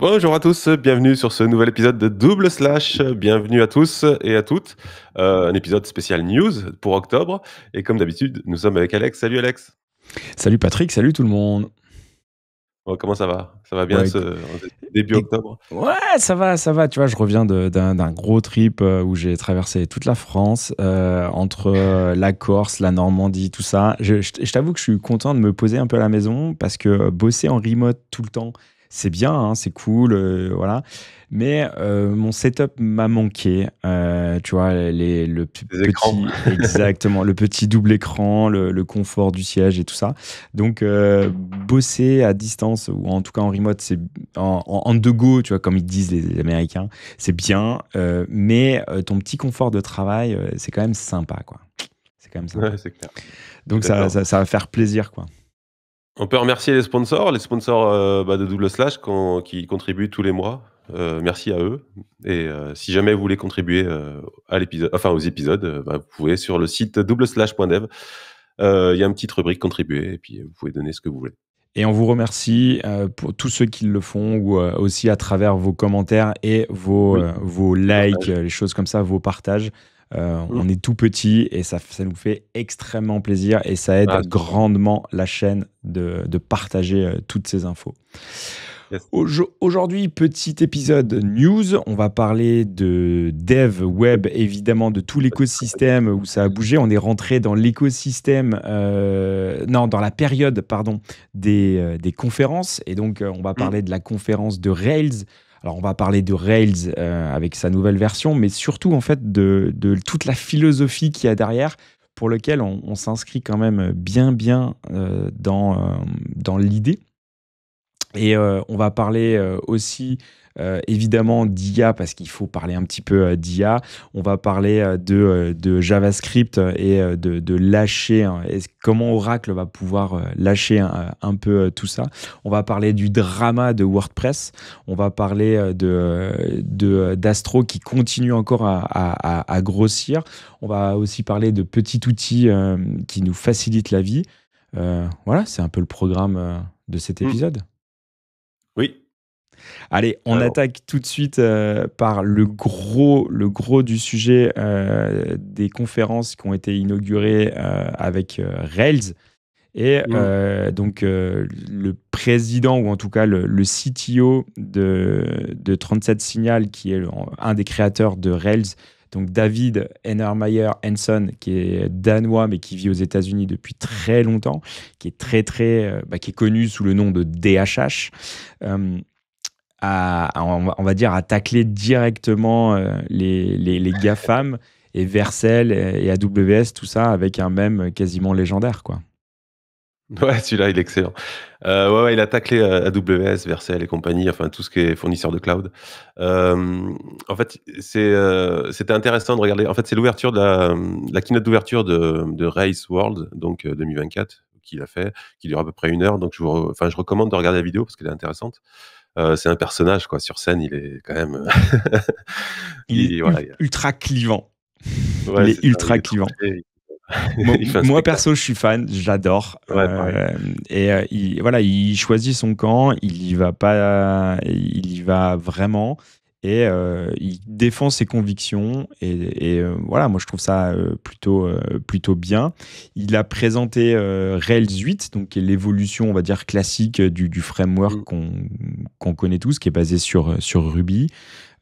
Bonjour à tous, bienvenue sur ce nouvel épisode de Double Slash. Bienvenue à tous et à toutes. Euh, un épisode spécial news pour octobre. Et comme d'habitude, nous sommes avec Alex. Salut Alex. Salut Patrick, salut tout le monde. comment ça va Ça va bien ce début octobre Ouais, ça va, ça va. Tu vois, je reviens d'un gros trip euh, où j'ai traversé toute la France, euh, entre la Corse, la Normandie, tout ça. Je, je t'avoue que je suis content de me poser un peu à la maison parce que bosser en remote tout le temps, c'est bien, hein, c'est cool, euh, voilà. Mais euh, mon setup m'a manqué. Euh, tu vois, le petit, exactement, le petit double écran, le, confort du siège et tout ça. Donc, bosser à distance ou en tout cas en remote, c'est en, en, de go, tu vois, comme ils disent les, Américains, c'est bien. mais ton petit confort de travail, c'est quand même sympa, quoi. C'est quand même ça, Donc, ça, ça va faire plaisir, quoi. On peut remercier les sponsors, les sponsors euh, bah, de Double Slash qui contribuent tous les mois. Euh, merci à eux. Et euh, si jamais vous voulez contribuer à l'épisode, enfin aux épisodes, bah, vous pouvez sur le site double slash.dev. Il y a une petite rubrique contribuer et puis vous pouvez donner ce que vous voulez. Et on vous remercie pour tous ceux qui le font ou aussi à travers vos commentaires et vos, vos likes, les choses comme ça, vos partages. Euh, mm. On est tout petit et ça, nous fait extrêmement plaisir et ça aide ah, grandement la chaîne de, partager euh, toutes ces infos. Aujourd'hui, petit épisode news. On va parler de dev web, évidemment, de tout l'écosystème où ça a bougé. On est rentré dans l'écosystème, euh, non, dans la période, pardon, des, conférences. Et donc, on va mm. parler de la conférence de Rails alors on va parler de Rails euh, avec sa nouvelle version, mais surtout en fait de, toute la philosophie qu'il y a derrière pour lequel on, s'inscrit quand même bien bien euh, dans, euh, dans l'idée. Et on va parler aussi euh, évidemment d'IA parce qu'il faut parler un petit peu euh, d'IA. On va parler euh, de, JavaScript et de, lâcher, comment Oracle va pouvoir lâcher un, peu tout ça. On va parler du drama de WordPress. On va parler de d'Astro qui continue encore à, grossir. On va aussi parler de petits outils qui nous facilitent la vie. voilà, c'est un peu le programme de cet mm. épisode. Allez, on attaque tout de suite euh, par le gros, le gros du sujet euh, des conférences qui ont été inaugurées euh, avec Rails. Et mm. donc, le président, ou en tout cas le, CTO de, 37 Signal, qui est un des créateurs de Rails, donc David Ennermeyer Henson, qui est danois mais qui vit aux États-Unis depuis très longtemps, qui est très très, bah, qui est connu sous le nom de DHH on, va, dire, à tacler directement euh, les, les, les GAFAM et Vercel et AWS, tout ça avec un même euh, quasiment légendaire, quoi. Ouais, celui-là, il est excellent. Euh, ouais, il a taclé AWS, Vercel et compagnie, enfin tout ce qui est fournisseur de cloud. en fait, c'était intéressant de regarder. En fait, c'est l'ouverture de la, keynote d'ouverture de, Race World, donc 2024, qu'il a fait, qui dure à peu près une heure. Donc, enfin, je recommande de regarder la vidéo parce qu'elle est intéressante. Euh, c'est un personnage quoi. Sur scène, il est quand même. il, est ultra clivant. il est, ultra clivant. moi, perso, je suis fan, j'adore. Euh, et euh, voilà, il choisit son camp, il y va pas, il y va vraiment et euh, il défend ses convictions et, euh, voilà moi je trouve ça euh, plutôt plutôt bien il a présenté Rails 8 donc l'évolution on va dire classique du, framework mm. qu'on connaît tous qui est basé sur sur Ruby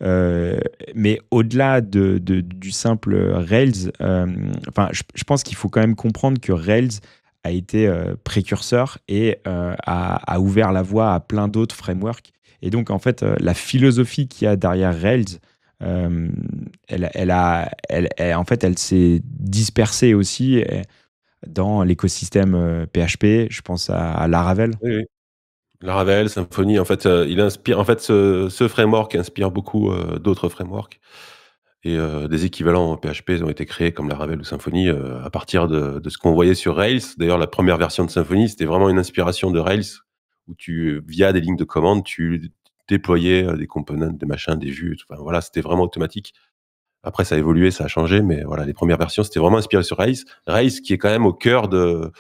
mais au-delà de, du simple Rails enfin je, pense qu'il faut quand même comprendre que Rails a été précurseur et a, a, ouvert la voie à plein d'autres frameworks et donc, en fait, euh, la philosophie qu'il y a derrière Rails, euh, elle, elle, a, elle, en fait, elle s'est dispersée aussi euh, dans l'écosystème PHP. Je pense à, Laravel. Oui, Laravel, Symfony, en fait, il inspire. En fait, ce, framework inspire beaucoup d'autres frameworks. Et des équivalents PHP ont été créés comme Laravel ou Symfony à partir de, de ce qu'on voyait sur Rails. D'ailleurs, la première version de Symfony, c'était vraiment une inspiration de Rails où tu, via des lignes de commande, tu déployer euh, des components, des machins, des vues. Enfin, voilà, c'était vraiment automatique. Après, ça a évolué, ça a changé, mais voilà, les premières versions, c'était vraiment inspiré sur Rails. Rails qui est quand même au cœur de,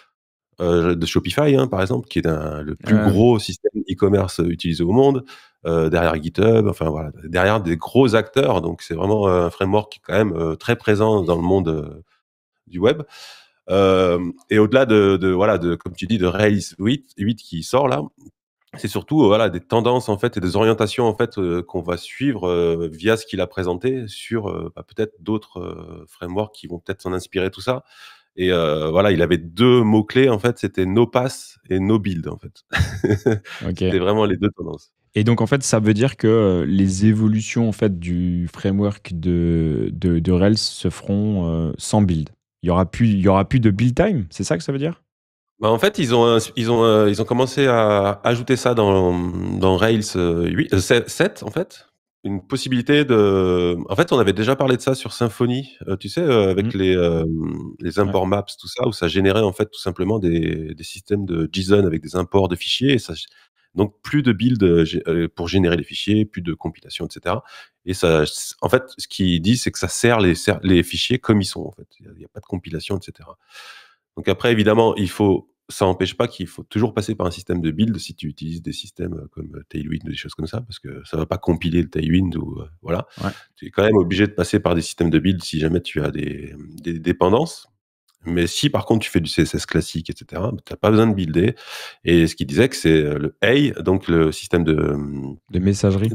euh, de Shopify, hein, par exemple, qui est le plus gros système e-commerce euh, utilisé au monde, derrière GitHub, enfin voilà, derrière des gros acteurs. Donc, c'est vraiment un framework qui est quand même très présent dans le monde du web. et au-delà de, voilà, de, comme tu dis, de Rails 8, 8 qui sort là, c'est surtout euh, voilà des tendances en fait et des orientations en fait euh, qu'on va suivre euh, via ce qu'il a présenté sur bah, peut-être d'autres frameworks qui vont peut-être s'en inspirer tout ça et voilà il avait deux mots clés en fait c'était no pass et no build en fait c'était vraiment les deux tendances et donc en fait ça veut dire que les évolutions en fait du framework de, de, de Rails se feront sans build il y aura plus il y aura plus de build time c'est ça que ça veut dire bah, en fait, ils ont, ils ont, euh, ils ont commencé à ajouter ça dans, dans Rails 7, euh, euh, en fait. Une possibilité de. En fait, on avait déjà parlé de ça sur Symfony, tu sais, avec mmh. les, les import maps, tout ça, où ça générait en fait tout simplement des, des systèmes de JSON avec des imports de fichiers. Donc, plus de build pour générer les fichiers, plus de compilation, etc. Et ça, en fait, ce qu'ils dit, c'est que ça sert les, les fichiers comme ils sont, en fait. Il n'y a, a, pas de compilation, etc. Donc après, évidemment, il faut, ça n'empêche pas qu'il faut toujours passer par un système de build si tu utilises des systèmes euh, comme euh, Tailwind ou des choses comme ça, parce que ça ne va pas compiler le Tailwind ou euh, voilà. Tu es quand même obligé de passer par des systèmes de build si jamais tu as des, dépendances. Mais si par contre tu fais du CSS classique, etc., bah, tu n'as pas besoin de builder. Et ce qu'il disait, que c'est le A, donc le système de, mm, messagerie.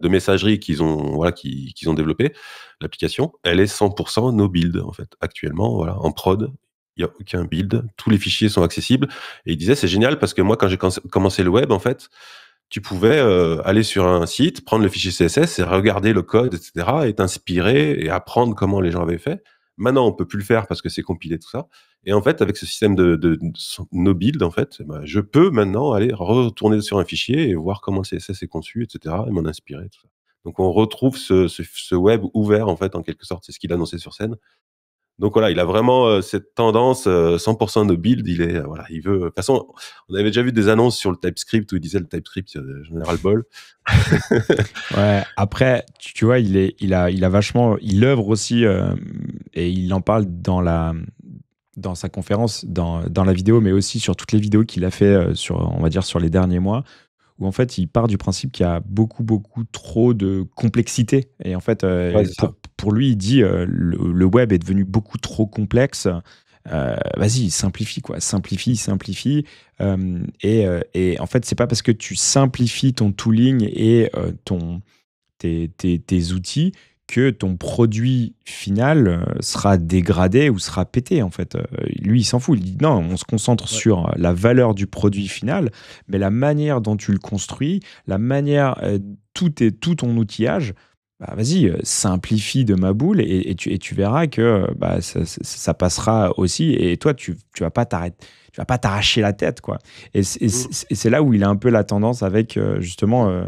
De, messagerie qu'ils ont, voilà, qu'ils, ont développé, l'application, elle est 100% no build en fait actuellement, voilà, en prod il n'y a aucun build, tous les fichiers sont accessibles. Et il disait, c'est génial parce que moi, quand j'ai commencé le web, en fait, tu pouvais euh, aller sur un site, prendre le fichier CSS et regarder le code, etc., et t'inspirer et apprendre comment les gens avaient fait. Maintenant, on peut plus le faire parce que c'est compilé tout ça. Et en fait, avec ce système de, de, builds no build, en fait, eh ben, je peux maintenant aller retourner sur un fichier et voir comment le CSS est conçu, etc., et m'en inspirer. Donc, on retrouve ce, web ouvert, en fait, en quelque sorte. C'est ce qu'il annonçait sur scène. Donc voilà, il a vraiment euh, cette tendance 100% euh, de build. Il est euh, voilà, il veut. De toute façon, on avait déjà vu des annonces sur le TypeScript où il disait le TypeScript, général ball ouais. Après, tu, vois, il est, il a, il a vachement, il œuvre aussi et il en parle dans la, dans sa conférence, dans, la vidéo, mais aussi sur toutes les vidéos qu'il a fait sur, on va dire, sur les derniers mois, où en fait, il part du principe qu'il y a beaucoup, beaucoup trop de complexité. Et en fait, pour lui, il dit euh, le, web est devenu beaucoup trop complexe. Euh, vas-y, simplifie quoi, simplifie, simplifie. Euh, et, en fait, c'est pas parce que tu simplifies ton tooling et ton, tes, outils que ton produit final sera dégradé ou sera pété en fait. Lui, il s'en fout. Il dit non, on se concentre sur la valeur du produit final, mais la manière dont tu le construis, la manière, tout, est, tout ton outillage, bah, vas-y, euh, simplifie de ma boule et, tu, verras que euh, bah, ça, passera aussi. Et toi, tu, tu vas pas t'arrêter. Tu vas pas t'arracher la tête, quoi. Et mm. c'est là où il a un peu la tendance avec, euh, justement,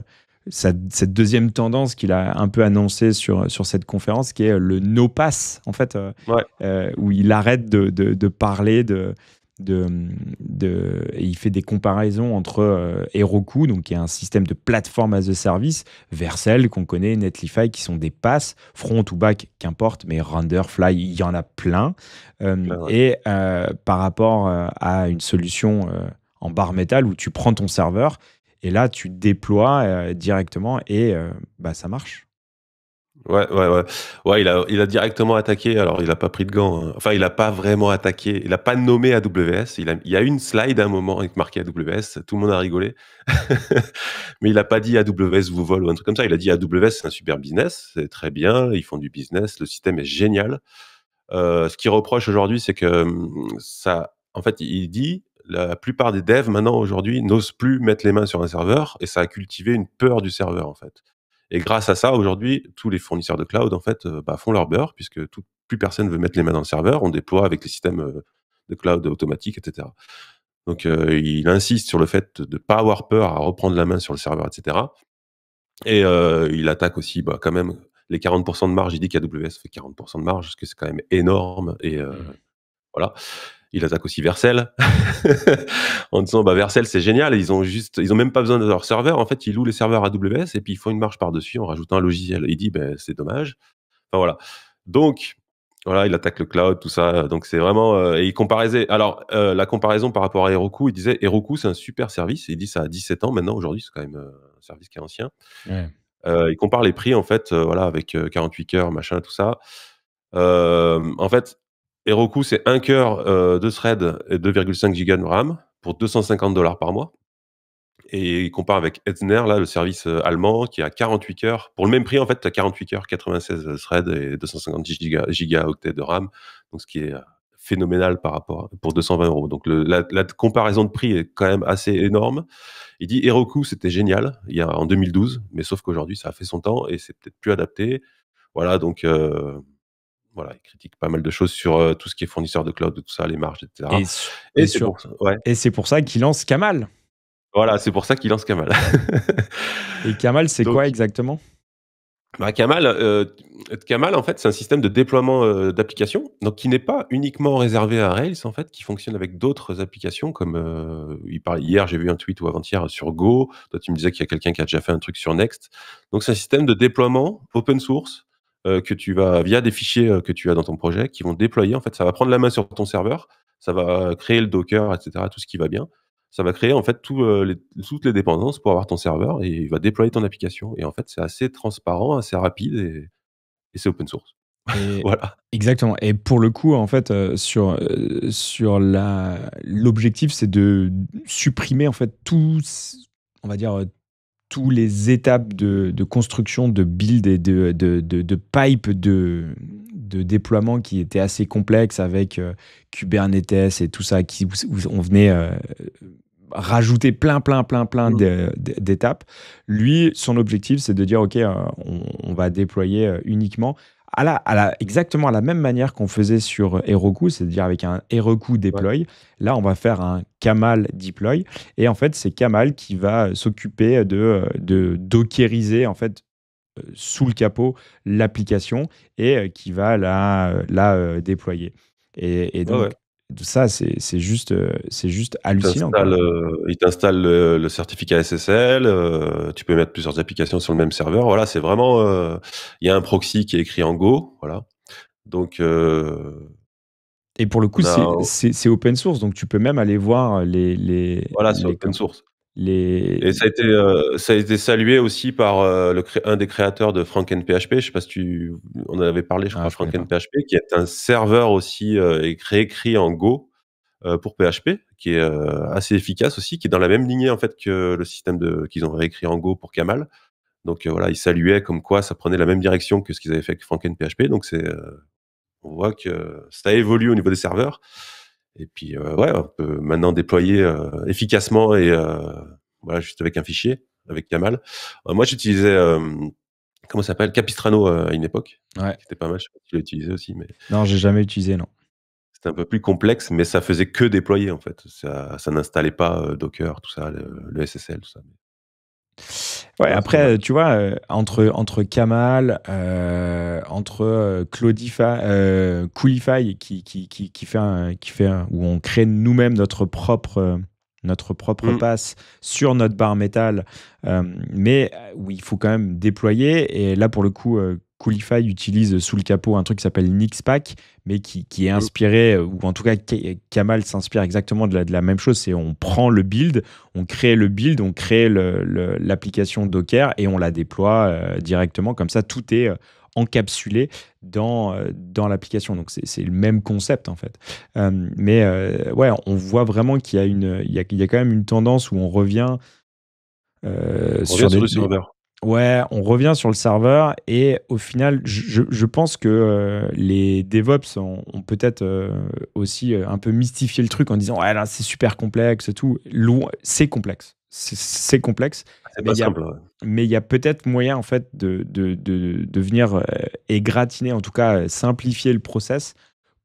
cette deuxième tendance qu'il a un peu annoncée sur, sur cette conférence, qui est le no pass, en fait, où il arrête de parler de, de, et il fait des comparaisons entre euh, Heroku, donc qui est un système de plateforme as a service, Vercel qu'on connaît, Netlify qui sont des passes, front ou back, qu'importe, mais Render, il y en a plein. Euh, et euh, par rapport à une solution en bar métal où tu prends ton serveur et là tu déploies directement et bah, ça marche. Ouais, ouais, ouais. il a, directement attaqué. Alors, il n'a pas pris de gants. Hein. Enfin, il n'a pas vraiment attaqué. Il n'a pas nommé AWS. Il, il y a une slide à un moment avec marqué AWS. Tout le monde a rigolé. Mais il n'a pas dit AWS vous vole ou un truc comme ça. Il a dit AWS, c'est un super business. C'est très bien. Ils font du business. Le système est génial. Euh, ce qu'il reproche aujourd'hui, c'est que hum, ça. En fait, il dit la plupart des devs maintenant aujourd'hui n'osent plus mettre les mains sur un serveur et ça a cultivé une peur du serveur en fait. Et grâce à ça, aujourd'hui, tous les fournisseurs de cloud, en fait, euh, bah, font leur beurre, puisque plus personne ne veut mettre les mains dans le serveur. On déploie avec les systèmes euh, de cloud automatiques, etc. Donc, euh, il insiste sur le fait de ne pas avoir peur à reprendre la main sur le serveur, etc. Et il attaque aussi, bah, quand même, les 40% de marge. Il dit qu'AWS fait 40% de marge, parce que c'est quand même énorme. Et mmh. voilà il attaque aussi Versel, en disant bah Vercel c'est génial ils ont juste ils ont même pas besoin de leur serveur en fait ils louent les serveurs AWS et puis ils font une marche par dessus en rajoutant un logiciel il dit ben, c'est dommage voilà donc voilà il attaque le cloud tout ça donc c'est vraiment euh, et il comparait alors euh, la comparaison par rapport à Heroku il disait Heroku c'est un super service il dit ça a 17 ans maintenant aujourd'hui c'est quand même euh, un service qui est ancien il compare les prix en fait voilà avec 48 heures machin tout ça en fait, Heroku, c'est un cœur euh, de thread et 2,5 gigas de RAM pour 250 dollars par mois. Et il compare avec Etzner, là, le service euh, allemand, qui a 48 cœurs. Pour le même prix, en fait, tu as 48 cœurs, 96 threads euh, et 250 gigaoctets de RAM. Donc, ce qui est phénoménal par rapport pour 220 euros. Donc la, comparaison de prix est quand même assez énorme. Il dit Heroku, c'était génial il y a, en 2012, mais sauf qu'aujourd'hui ça a fait son temps et c'est peut-être plus adapté. Voilà, donc il critique pas mal de choses sur euh, tout ce qui est fournisseur de cloud, tout ça, les marges, etc. Et, c'est pour, ça qu'il lance Kamal. Voilà, c'est pour ça qu'il lance Kamal. et Kamal, c'est quoi exactement bah, euh, Kamal, en fait, c'est un système de déploiement euh, d'applications, donc qui n'est pas uniquement réservé à Rails, en fait, qui fonctionne avec d'autres applications, comme il parlait hier, j'ai vu un tweet ou avant-hier sur Go. Toi, tu me disais qu'il y a quelqu'un qui a déjà fait un truc sur Next. Donc, c'est un système de déploiement open source euh, que tu vas via des fichiers euh, que tu as dans ton projet qui vont déployer. En fait, ça va prendre la main sur ton serveur, ça va euh, créer le Docker, etc. Tout ce qui va bien. Ça va créer en fait toutes les dépendances pour avoir ton serveur et il va déployer ton application. Et en fait, c'est assez transparent, assez rapide et, et c'est open source. voilà. Exactement. Et pour le coup, en fait, sur sur, la l'objectif, c'est de supprimer en fait tout, on va dire, tous les étapes de, construction, de build et de, de, de pipe de, déploiement qui étaient assez complexes avec euh, Kubernetes et tout ça, qui, où on venait euh, rajouter plein, plein, plein, plein mm. d'étapes. Lui, son objectif, c'est de dire, OK, euh, on, on va déployer uniquement à la, exactement à la même manière qu'on faisait sur Heroku, c'est-à-dire avec un Heroku deploy. Là, on va faire un Kamal deploy. Et en fait, c'est Kamal qui va s'occuper de, dockeriser en fait euh, sous le capot l'application et euh, qui va la, euh, déployer. Et, donc, tout ça, c'est juste, euh, c'est juste hallucinant. Euh, il t'installe le, certificat SSL. Euh, tu peux mettre plusieurs applications sur le même serveur. Voilà, c'est vraiment. Il y a un proxy qui est écrit en Go. Voilà. Donc. et pour le coup, c'est open source, donc tu peux même aller voir les. les voilà, c'est open source. Et ça a, été, euh, ça a été salué aussi par euh, le un des créateurs de FrankenPHP. Je sais pas si tu on en avait parlé, je ah, crois, FrankenPHP, qui est un serveur aussi euh, réécrit écrit en Go pour PHP, qui est assez efficace aussi, qui est dans la même lignée en fait que le système qu'ils ont réécrit en Go pour Kamal. Donc voilà, ils saluaient comme quoi ça prenait la même direction que ce qu'ils avaient fait avec FrankenPHP. Donc c'est on voit que ça évolue au niveau des serveurs. Et puis, euh, ouais, on peut maintenant déployer euh, efficacement et euh, voilà, juste avec un fichier, avec Kamal moi, j'utilisais comment ça s'appelle Capistrano à une époque. Ouais. C'était pas mal, je sais pas si tu l'as utilisé aussi. Mais... Non, j'ai jamais utilisé, non. C'était un peu plus complexe, mais ça faisait que déployer en fait. Ça, n'installait pas Docker, tout ça, le, le SSL, tout ça. Ouais, après, euh, tu vois, euh, entre, entre Kamal, euh, entre euh, Coolify, qui, qui, qui, qui, fait qui fait où on crée nous-mêmes notre propre, notre propre mm. passe sur notre barre métal, mais où il faut quand même déployer. Et là, pour le coup, Coolify utilise sous le capot un truc qui s'appelle Nixpack, mais qui, est inspiré, euh, ou en tout cas Kamal s'inspire exactement de la, de la même chose, c'est on prend le build, on crée le build, on crée l'application Docker et on la déploie euh, directement, comme ça tout est euh, encapsulé dans, dans l'application. Donc c'est le même concept en fait. mais ouais, on voit vraiment qu'il y, a une, il y, a, quand même une tendance où on revient... sur, des, sur le serveur Ouais, on revient sur le serveur et au final, je, pense que euh, les DevOps ont, peut-être euh, aussi euh, un peu mystifié le truc en disant ouais là c'est super complexe et tout. C'est complexe, c'est complexe. Mais il, y a, peut-être moyen en fait de, venir égratiner, en tout cas simplifier le process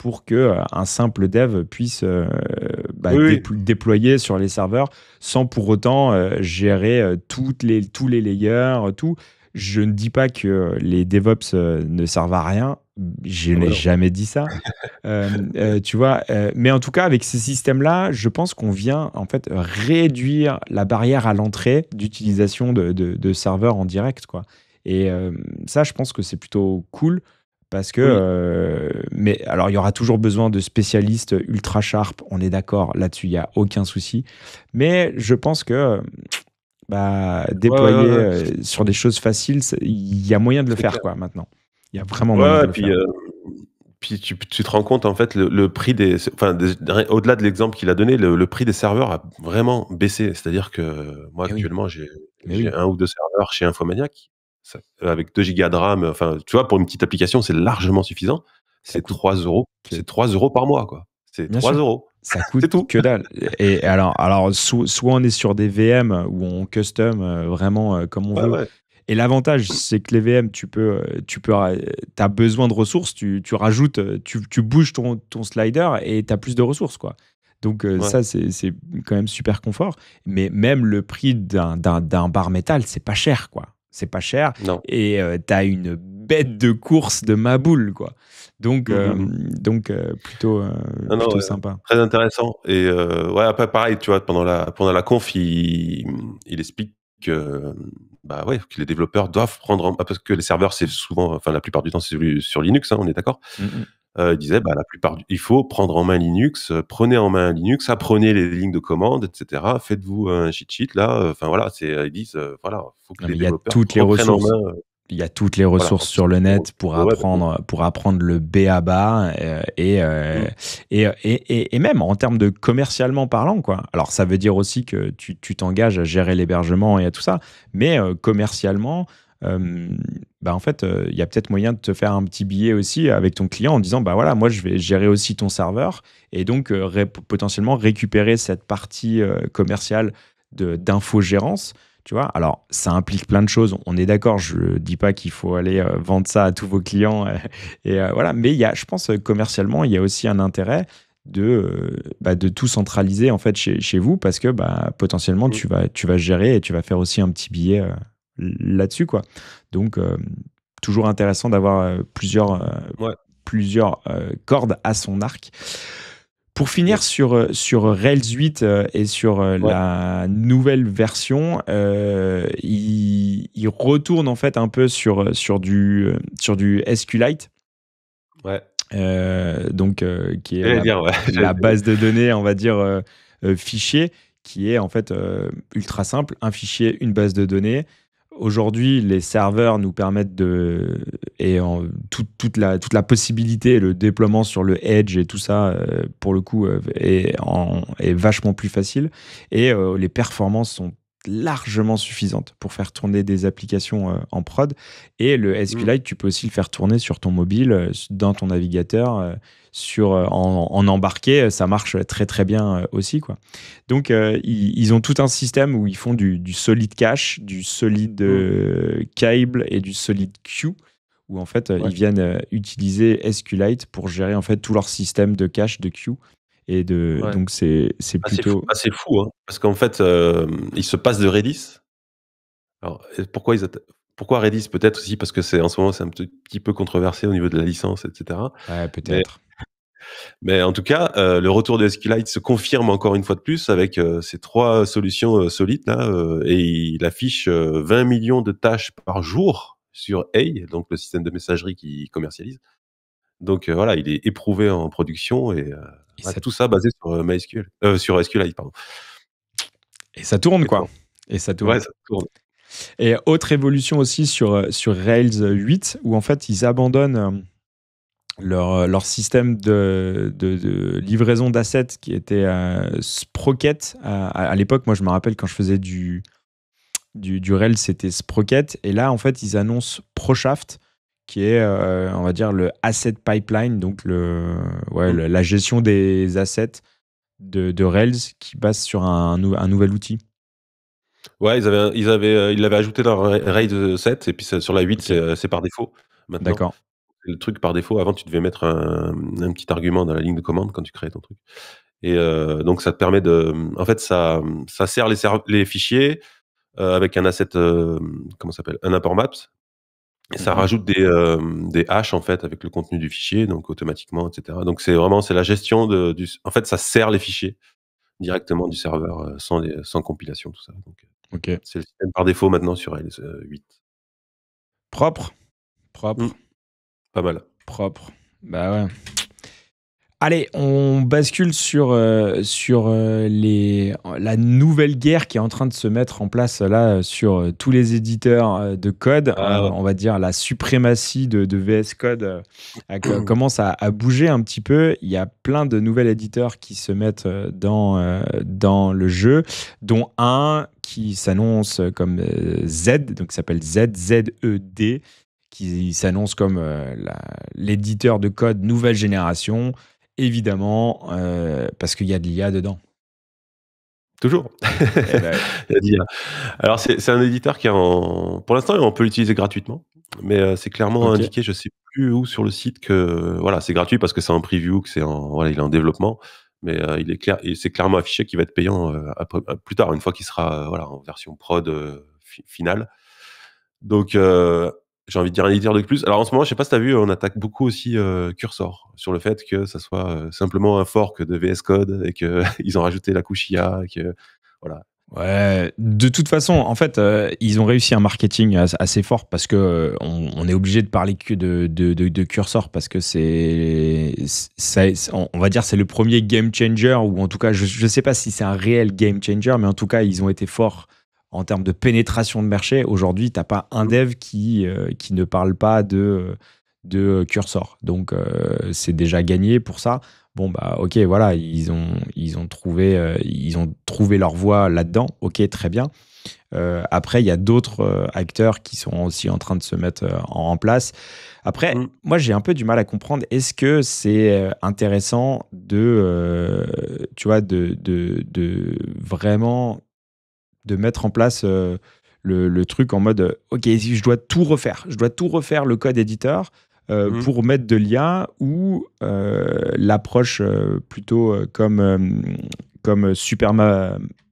pour que euh, un simple dev puisse euh, bah, déployer sur les serveurs sans pour autant euh, gérer toutes les, tous les layers, tout. Je ne dis pas que les DevOps ne servent à rien. Je ah, n'ai jamais dit ça. tu vois, mais en tout cas, avec ces systèmes-là, je pense qu'on vient en fait réduire la barrière à l'entrée d'utilisation de, de, serveurs en direct, quoi. Et ça, je pense que c'est plutôt cool. Parce que, euh, mais alors, il y aura toujours besoin de spécialistes ultra sharp, on est d'accord, là-dessus, il n'y a aucun souci. Mais je pense que bah, déployer euh, sur des choses faciles, il y a moyen de le faire, quoi, maintenant. Il y a vraiment moyen de le faire. Euh, puis tu, te rends compte, en fait, le, prix des. au-delà de l'exemple qu'il a donné, le, prix des serveurs a vraiment baissé. C'est-à-dire que moi, eh actuellement, eh j'ai un ou deux serveurs chez Infomaniac euh, avec 2 gigas de RAM, enfin, tu vois, pour une petite application, c'est largement suffisant. C'est 3 euros. C'est 3 euros par mois, quoi. C'est 3 euros. Ça coûte tout. que dalle. Et alors, alors soit on est sur des VM où on custom euh, vraiment euh, comme on veut. Et l'avantage, c'est que les VM, tu peux, tu peux, as besoin de ressources, tu, rajoutes, tu, bouges ton, slider et tu as plus de ressources, quoi. Donc ça, c'est quand même super confort. Mais même le prix d'un bar métal, c'est pas cher, quoi c'est pas cher. Et euh, t'as une bête de course de Maboul, quoi. Donc, euh, mhm. donc euh, plutôt, sympa. Très intéressant. Et ouais, après, pareil, tu vois, pendant la, pendant la conf, il, explique que, bah ouais, que les développeurs doivent prendre parce que les serveurs c'est souvent enfin la plupart du temps c'est sur Linux hein, on est d'accord mhm. Euh, disait bah, la plupart, il faut prendre en main Linux, euh, prenez en main Linux, apprenez les lignes de commande, etc. Faites-vous un cheat sheet là. Euh, enfin voilà, c'est ils disent voilà, faut que les développeurs toutes les ressources. En main, il y a toutes les ressources sur le net pour apprendre, pour apprendre le B à bas et, mm. et, et, et, même en termes de commercialement parlant. Quoi. Alors, ça veut dire aussi que tu t'engages à gérer l'hébergement et à tout ça, mais commercialement, euh, bah en fait, euh, il y a peut-être moyen de te faire un petit billet aussi avec ton client en disant bah voilà, moi je vais gérer aussi ton serveur et donc euh, potentiellement récupérer cette partie commerciale d'infogérance. Tu vois, alors ça implique plein de choses. On est d'accord, je ne dis pas qu'il faut aller vendre ça à tous vos clients. et voilà, mais il y a, je pense commercialement, il y a aussi un intérêt de, bah, de tout centraliser en fait chez, chez vous parce que bah, potentiellement mmh. tu, vas, tu vas gérer et tu vas faire aussi un petit billet là-dessus, quoi. Donc, euh, toujours intéressant d'avoir euh, plusieurs, euh, plusieurs cordes à son arc. Pour finir sur, sur Rails 8 et sur la nouvelle version, il, retourne en fait un peu sur, sur, du, sur du SQLite. Ouais. donc, qui est la base de données, on va dire, fichier, qui est en fait ultra simple un fichier, une base de données. Aujourd'hui, les serveurs nous permettent de. Et en, toute, la, toute la possibilité, le déploiement sur le Edge et tout ça, euh, pour le coup, euh, est, est vachement plus facile. Et euh, les performances sont largement suffisante pour faire tourner des applications euh, en prod. Et le SQLite, mm. tu peux aussi le faire tourner sur ton mobile, euh, dans ton navigateur, euh, sur, en, embarqué. Ça marche très très bien aussi. Quoi. Donc ils, ont tout un système où ils font du, du solide cache, du solide mm. cable et du solide queue où en fait ils viennent utiliser SQLite pour gérer en fait tout leur système de cache de queue et de, donc, c'est, c'est bah, plutôt. Assez fou, bah, hein, parce qu'en fait, euh, il se passe de Redis. Alors, pourquoi, ils pourquoi Redis Peut-être aussi parce que c'est, en ce moment, c'est un petit peu controversé au niveau de la licence, etc. peut-être. Mais, en tout cas, euh, le retour de SQLite se confirme encore une fois de plus avec euh, ces trois solutions solides là, et il affiche 20 millions de tâches par jour sur A, donc le système de messagerie qui commercialise. Donc voilà, il est éprouvé en production et tout ça basé sur euh, MySQL, euh, SQLite, pardon. Et ça tourne, quoi. Et ça tourne. Et autre évolution aussi sur, euh, sur Rails 8, où en fait, ils abandonnent leur, leur système de, livraison d'assets qui était Sprocket. À, l'époque, moi, je me rappelle quand je faisais du, du, du Rails, c'était Sprocket. Et là, en fait, ils annoncent ProShaft qui est, euh, on va dire, le asset pipeline, donc le, mmh. la gestion des assets de, Rails qui passe sur un, nouvel outil. Ouais, ils avaient, ils l'avaient euh, ajouté dans Rails 7 et puis sur la 8, euh, c'est par défaut. D'accord. Le truc par défaut, avant, tu devais mettre un, petit argument dans la ligne de commande quand tu créais ton truc. Et donc, ça te permet de. En fait, ça, ça sert les, fichiers avec un asset, comment s'appelle Un import maps ça mhm. rajoute des, euh, des en fait avec le contenu du fichier, donc automatiquement, etc. Donc c'est vraiment c'est la gestion de, du. En fait, ça sert les fichiers directement du serveur euh, sans, sans compilation, tout ça. Donc, euh, C'est le système par défaut maintenant sur l' 8. Propre Propre. Mmh. Pas mal. Propre. Bah ouais. Allez, on bascule sur, euh, sur euh, les, la nouvelle guerre qui est en train de se mettre en place euh, là sur tous les éditeurs de code. Ah on va dire la suprématie de, VS Code commence à, bouger un petit peu. Il y a plein de nouveaux éditeurs qui se mettent dans, dans le jeu, dont un qui s'annonce comme Z, donc s'appelle Z Z E D, qui s'annonce comme l'éditeur de code nouvelle génération évidemment, euh, parce qu'il y a de l'IA dedans. Toujours. Eh ben Alors, c'est un éditeur qui en. Pour l'instant, on peut l'utiliser gratuitement, mais euh, c'est clairement indiqué, je ne sais plus où sur le site, que voilà, c'est gratuit parce que c'est un preview, que c'est en... Voilà, il est en développement mais euh, il est clair, c'est clairement affiché qu'il va être payant plus tard, une fois qu'il sera en version prod finale. Donc, j'ai envie de dire un leader de plus. Alors en ce moment, je sais pas si tu as vu, on attaque beaucoup aussi euh, Cursor sur le fait que ça soit euh, simplement un fork de VS Code et qu'ils ont rajouté la couche IA. voilà. de toute façon, en fait, euh, ils ont réussi un marketing assez fort parce que on, est obligé de parler que de, de, Cursor parce que c'est, on va dire, c'est le premier game changer ou en tout cas, je ne sais pas si c'est un réel game changer, mais en tout cas, ils ont été forts en termes de pénétration de marché, aujourd'hui, tu n'as pas un dev qui, euh, qui ne parle pas de, de cursor. Donc, euh, c'est déjà gagné pour ça. Bon, bah, ok, voilà, ils ont, ils ont, trouvé, euh, ils ont trouvé leur voie là-dedans. Ok, très bien. après, il y a d'autres acteurs qui sont aussi en train de se mettre en, place. Après, mm. moi, j'ai un peu du mal à comprendre. Est-ce que c'est intéressant de, tu vois, de, de, de vraiment de mettre en place euh, le, truc en mode euh, OK, je dois tout refaire. Je dois tout refaire le code éditeur euh, mhm. pour mettre de l'IA ou l'approche plutôt comme, comme Super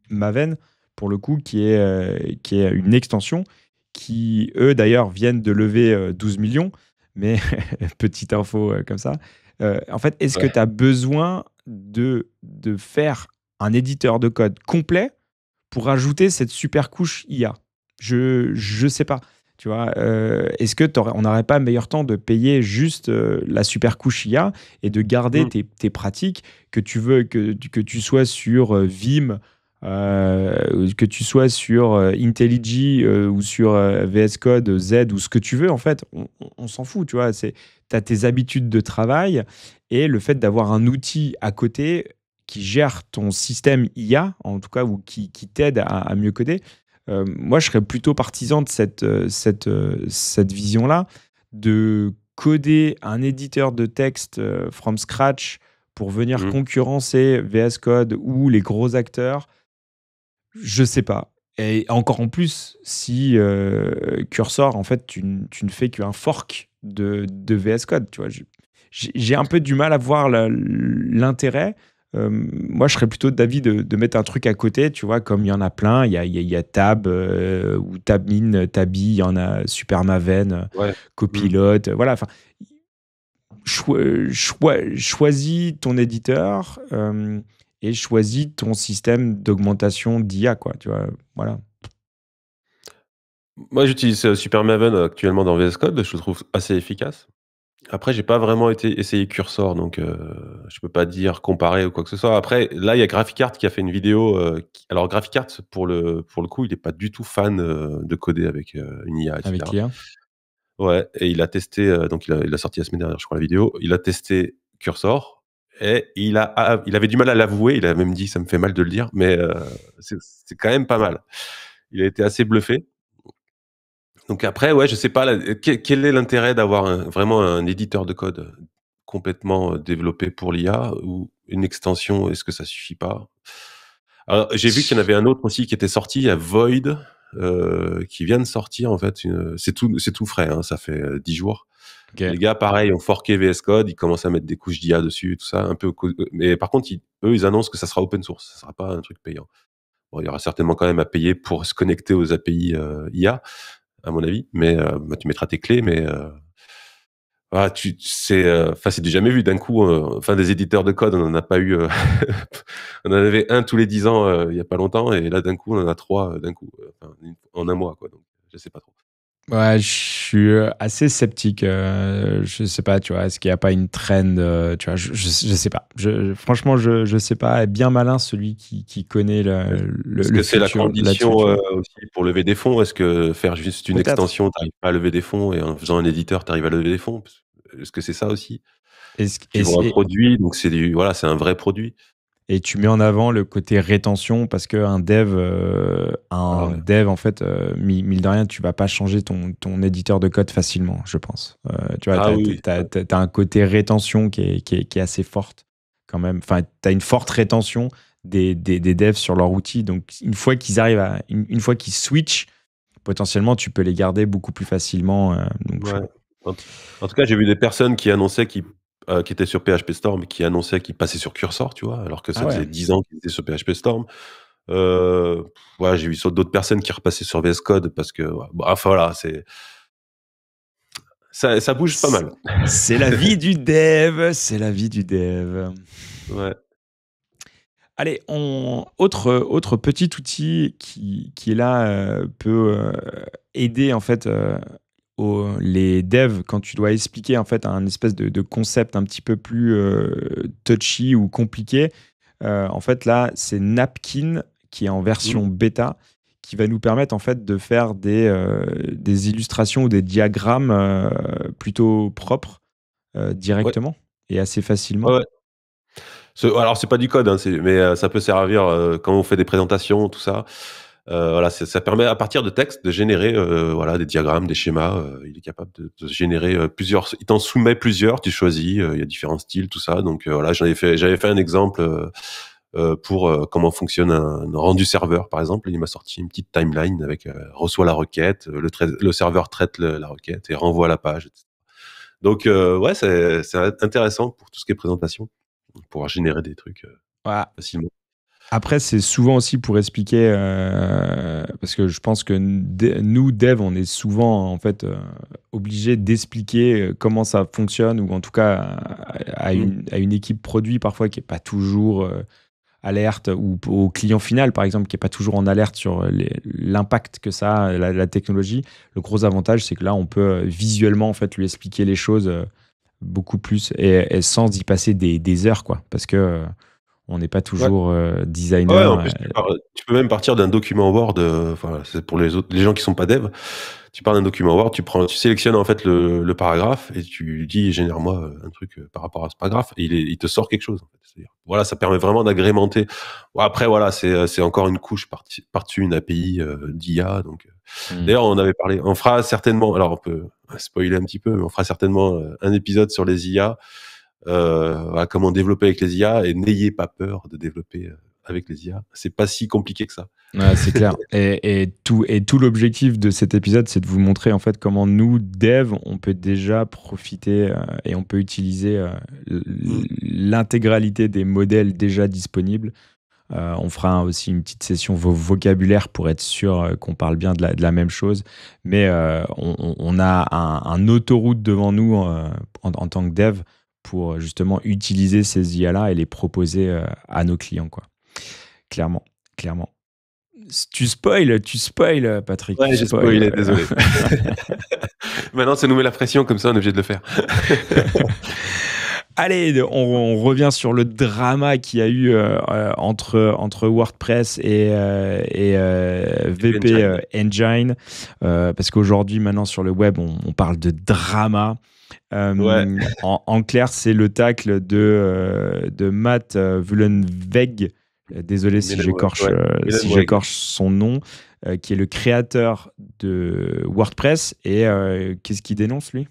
Maven, pour le coup, qui est, qui est une extension qui, eux d'ailleurs, viennent de lever 12 millions. Mais petite info comme ça. en fait, est-ce que tu as besoin de, de faire un éditeur de code complet pour ajouter cette super couche IA Je ne sais pas. Tu vois, euh, est-ce que on n'aurait pas meilleur temps de payer juste euh, la super couche IA et de garder mm. tes, pratiques que tu veux que, que tu sois sur euh, Vim, que tu sois sur IntelliJ ou sur VS Code Z ou ce que tu veux en fait, on, s'en fout, tu vois, c'est as tes habitudes de travail et le fait d'avoir un outil à côté qui gère ton système IA, en tout cas, ou qui, t'aide à, mieux coder, euh, moi, je serais plutôt partisan de euh, euh, cette, vision-là, de coder un éditeur de texte from scratch pour venir mmh. concurrencer VS Code ou les gros acteurs. Je ne sais pas. Et encore en plus, si Cursor, en fait, tu, ne fais qu'un fork de, de, VS Code, J'ai un peu du mal à voir l'intérêt. Euh, moi, je serais plutôt d'avis de, mettre un truc à côté, tu vois, comme il y en a plein. Il y a, Tab euh, ou Tabmin, Tabi, il y en a Supermaven, Maven, Copilote. Euh, voilà, enfin, choisis ton éditeur et choisis ton système d'augmentation d'IA, quoi, tu vois, voilà. Moi, j'utilise Supermaven actuellement dans VS Code, je le trouve assez efficace. Après, j'ai pas vraiment été essayé Cursor, donc je euh, je peux pas dire comparer ou quoi que ce soit. Après, là, il y a GraphicArt qui a fait une vidéo. Euh, alors, GraphicArt, pour le, pour le coup, il n'est pas du tout fan euh, de coder avec une IA. Avec IA Ouais, et il a testé, donc il a, il a, sorti la semaine dernière, je crois, la vidéo. Il a testé Cursor et il, a, il avait du mal à l'avouer. Il a même dit, ça me fait mal de le dire, mais c'est quand même pas mal. Il a été assez bluffé. Donc après, ouais, je sais pas, quel est l'intérêt d'avoir vraiment un éditeur de code complètement euh, développé pour l'IA ou une extension Est-ce que ça suffit pas J'ai vu qu'il y en avait un autre aussi qui était sorti, il y a Void, euh, qui vient de sortir en fait. C'est tout, c'est tout frais, hein, ça fait 10 euh, jours. Les gars, pareil, ont forqué VS Code, ils commencent à mettre des couches d'IA dessus, tout ça, un peu. Mais par contre, eux, ils annoncent que ça sera open source, ça sera pas un truc payant. Bon, il y aura certainement quand même à payer pour se connecter aux API IA, à mon avis. Mais euh, bah, tu mettras tes clés, mais euh, ah, tu euh, c'est enfin jamais vu d'un coup enfin des éditeurs de code on en a pas eu on en avait un tous les 10 ans il y a pas longtemps et là d'un coup on en a trois d'un coup en un mois quoi donc je sais pas trop Ouais, je suis euh, assez sceptique. Euh, je sais pas, tu vois, est-ce qu'il n'y a pas une trend euh, Tu vois, je, je, sais pas. franchement, je, je sais pas. Bien malin celui qui, connaît le. le est-ce que c'est la condition aussi pour lever des fonds Est-ce que faire juste une extension, n'arrives pas à lever des fonds et en faisant un éditeur, arrives à lever des fonds Est-ce que c'est ça aussi Est-ce un produit Donc c'est du voilà, c'est un vrai produit et tu mets en avant le côté rétention parce qu'un dev, euh, un ah dev en fait, euh, mille de rien, tu vas pas changer ton, éditeur de code facilement, je pense. Euh, tu ah as un côté rétention qui est, assez forte quand même. Enfin, tu as une forte rétention des, devs sur leur outil. Donc, une fois qu'ils arrivent à, une, fois qu'ils switchent, potentiellement, tu peux les garder beaucoup plus facilement. En tout cas, j'ai vu des personnes qui annonçaient qu'ils euh, qui était sur PHP Storm qui annonçait qu'il passait sur Cursor, tu vois, alors que ça ah faisait 10 ans qu'il était sur PHP Storm. Euh, ouais, j'ai vu d'autres personnes qui repassaient sur VS Code parce que, enfin voilà, c'est. Ça, bouge pas mal. C'est la vie du dev, c'est la vie du dev. Ouais. Allez, on... autre, autre petit outil qui, qui là, euh, peut euh, aider en fait les devs, quand tu dois expliquer en fait un espèce de, concept un petit peu plus euh, touchy ou compliqué, euh, en fait là, c'est Napkin qui est en version mmh. bêta qui va nous permettre en fait de faire des, euh, des illustrations ou des diagrammes plutôt propres directement et assez facilement. alors c'est pas du code, hein, mais ça peut servir quand on fait des présentations, tout ça. Euh, voilà, ça permet à partir de texte de générer euh, voilà des diagrammes, des schémas. Euh, il est capable de, de générer euh, plusieurs. Il t'en soumet plusieurs. Tu choisis. Euh, il y a différents styles, tout ça. Donc voilà, j'avais fait j'avais fait un exemple pour comment fonctionne un, rendu serveur, par exemple. Il m'a sorti une petite timeline avec reçoit la requête, le, le serveur traite la requête et renvoie la page. Etc. Donc ouais, c'est intéressant pour tout ce qui est présentation, pour pouvoir générer des trucs voilà. facilement. Après, c'est souvent aussi pour expliquer, euh, parce que je pense que nous, dev, on est souvent en fait euh, obligé d'expliquer euh, comment ça fonctionne, ou en tout cas à, mm. une, à une, équipe produit parfois qui n'est pas toujours alerte, ou au client final par exemple qui n'est pas toujours en alerte sur l'impact que ça a, la, technologie. Le gros avantage, c'est que là, on peut visuellement en fait lui expliquer les choses beaucoup plus et, et sans y passer des, des heures, quoi, parce que on n'est pas toujours euh, designer. Euh, tu, peux même partir d'un document Word. Euh, c'est pour les autres, les gens qui ne sont pas dev. Tu parles d'un document Word, tu prends, sélectionnes en fait le, paragraphe et tu dis génère-moi un truc par rapport à ce paragraphe et il, te sort quelque chose. Voilà, ça permet vraiment d'agrémenter. après voilà, c'est encore une couche par-dessus une API d'IA. Donc mmh. d'ailleurs, on avait parlé, on fera certainement. Alors on peut spoiler un petit peu, mais on fera certainement un épisode sur les IA. Euh, comment développer avec les IA et n'ayez pas peur de développer euh, avec les IA. C'est pas si compliqué que ça. c'est clair. et, tout, tout l'objectif de cet épisode, c'est de vous montrer en fait comment nous, devs on peut déjà profiter euh, et on peut utiliser mm. l'intégralité des modèles déjà disponibles. on fera aussi une petite session vocabulaire pour être sûr qu'on parle bien de la, même chose. Mais on, a un, autoroute devant nous en, en, tant que dev pour euh, justement utiliser ces IA-là et les proposer euh, à nos clients. Quoi. Clairement, clairement. Tu spoil, tu spoil, Patrick. Ouais, j'ai spoilé, désolé. Maintenant, ça nous met la pression, comme ça, on est obligé de le faire. Allez, on, revient sur le drama qu'il y a eu euh, entre, entre WordPress et, et VP Engine. parce qu'aujourd'hui, maintenant, sur le web, on, on parle de drama. Euh, en, clair, c'est le tacle de, euh, de Matt Vullenweg. Euh, désolé si j'écorche son nom, qui est le créateur de WordPress. Et qu'est-ce qu'il dénonce, lui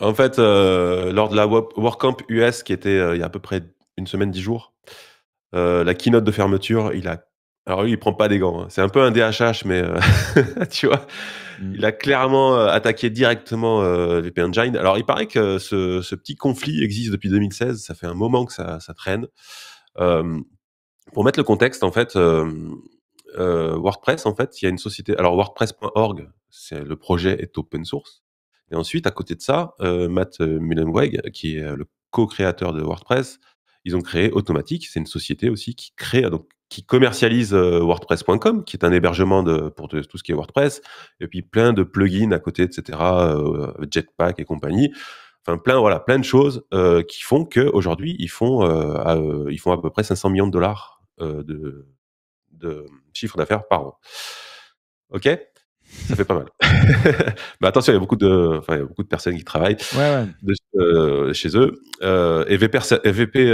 En fait, lors de la WordCamp US, qui était il y a à peu près une semaine, dix jours, la keynote de fermeture, il a. Alors lui, il prend pas des gants. Hein. C'est un peu un DHH, mais tu vois, Mm. Il a clairement euh, attaqué directement euh, Engine. Alors, il paraît que ce, petit conflit existe depuis 2016. Ça fait un moment que ça, traîne. Euh, pour mettre le contexte, en fait, euh, WordPress, en fait, il y a une société. Alors, WordPress.org, c'est le projet est open source. Et ensuite, à côté de ça, Matt Mullenweg, qui est le co-créateur de WordPress, ils ont créé Automatique. C'est une société aussi qui crée, donc qui commercialise euh, WordPress.com, qui est un hébergement de, pour tout ce qui est WordPress, et puis plein de plugins à côté, etc., euh, Jetpack et compagnie. Enfin, plein, voilà, plein de choses euh, qui font qu'aujourd'hui, ils, font, à, ils font à peu près 500 millions de dollars de, de chiffre d'affaires par an. OK ça fait pas mal. Mais attention, il y a beaucoup de, enfin, beaucoup de personnes qui travaillent chez eux. et VP,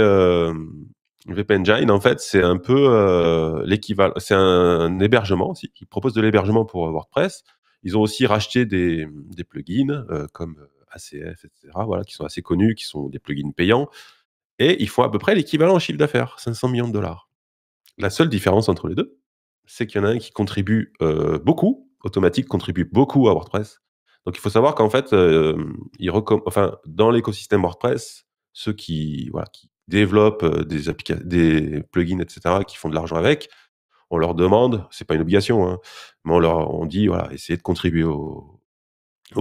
WP Engine, en fait, c'est un peu euh, l'équivalent. C'est un, hébergement ils proposent de l'hébergement pour WordPress. Ils ont aussi racheté des, plugins euh, comme ACF, etc., voilà, qui sont assez connus, qui sont des plugins payants. Et ils font à peu près l'équivalent en chiffre d'affaires, 500 millions de dollars. La seule différence entre les deux, c'est qu'il y en a un qui contribue euh, beaucoup, Automatique contribue beaucoup à WordPress. Donc il faut savoir qu'en fait, il enfin, dans l'écosystème WordPress, ceux qui, voilà, qui développe des, des plugins, etc., qui font de l'argent avec, on leur demande, c'est pas une obligation, hein, mais on leur on dit, voilà, essayez de contribuer au,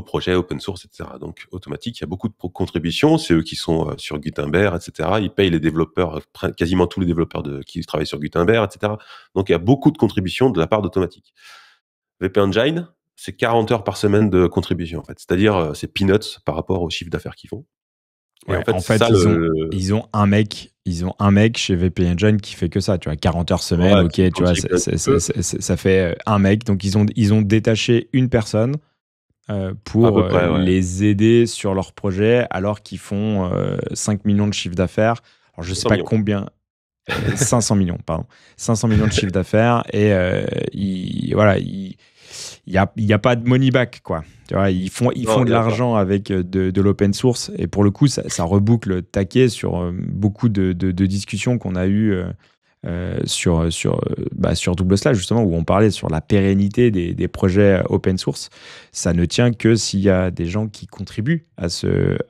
projet open source, etc. Donc, automatique, il y a beaucoup de contributions. C'est eux qui sont sur Gutenberg, etc. Ils payent les développeurs, quasiment tous les développeurs de, qui travaillent sur Gutenberg, etc. Donc, il y a beaucoup de contributions de la part d'automatique. VP Engine, c'est 40 heures par semaine de contribution, en fait. C'est-à-dire, c'est peanuts par rapport au chiffre d'affaires qu'ils font en fait, ils, ont, un mec, ils ont un mec chez VP Engine qui fait que ça, tu vois, 40 heures semaine, ok, tu vois, ça fait euh, un mec. Donc ils ont, ils ont détaché une personne euh, pour euh, les aider sur leur projet alors qu'ils font 5 millions de chiffre d'affaires. Alors je sais pas combien. 500 millions, pardon. 500 millions de chiffre d'affaires et voilà, il n'y a, y a pas de money back, quoi ils font, ils font de l'argent avec euh, de, l'open source et pour le coup, ça, reboucle taquet sur euh, beaucoup de, discussions qu'on a eues euh, sur, bah, sur, Double Slash, justement, où on parlait sur la pérennité des, projets open source. Ça ne tient que s'il y a des gens qui contribuent à,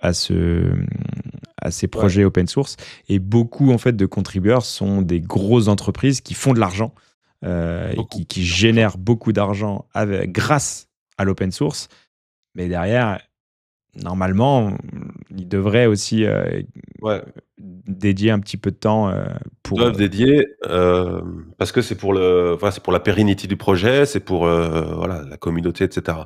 à, ces projets open source. Et beaucoup, en fait, de contributeurs sont des grosses entreprises qui font de l'argent. et qui, génèrent beaucoup d'argent grâce à l'open source mais derrière, normalement, ils devraient aussi euh, dédier un petit peu de temps euh, pour. Ils doivent euh, dédier parce que c'est pour le, enfin, c'est pour la pérennité du projet, c'est pour voilà la communauté, etc.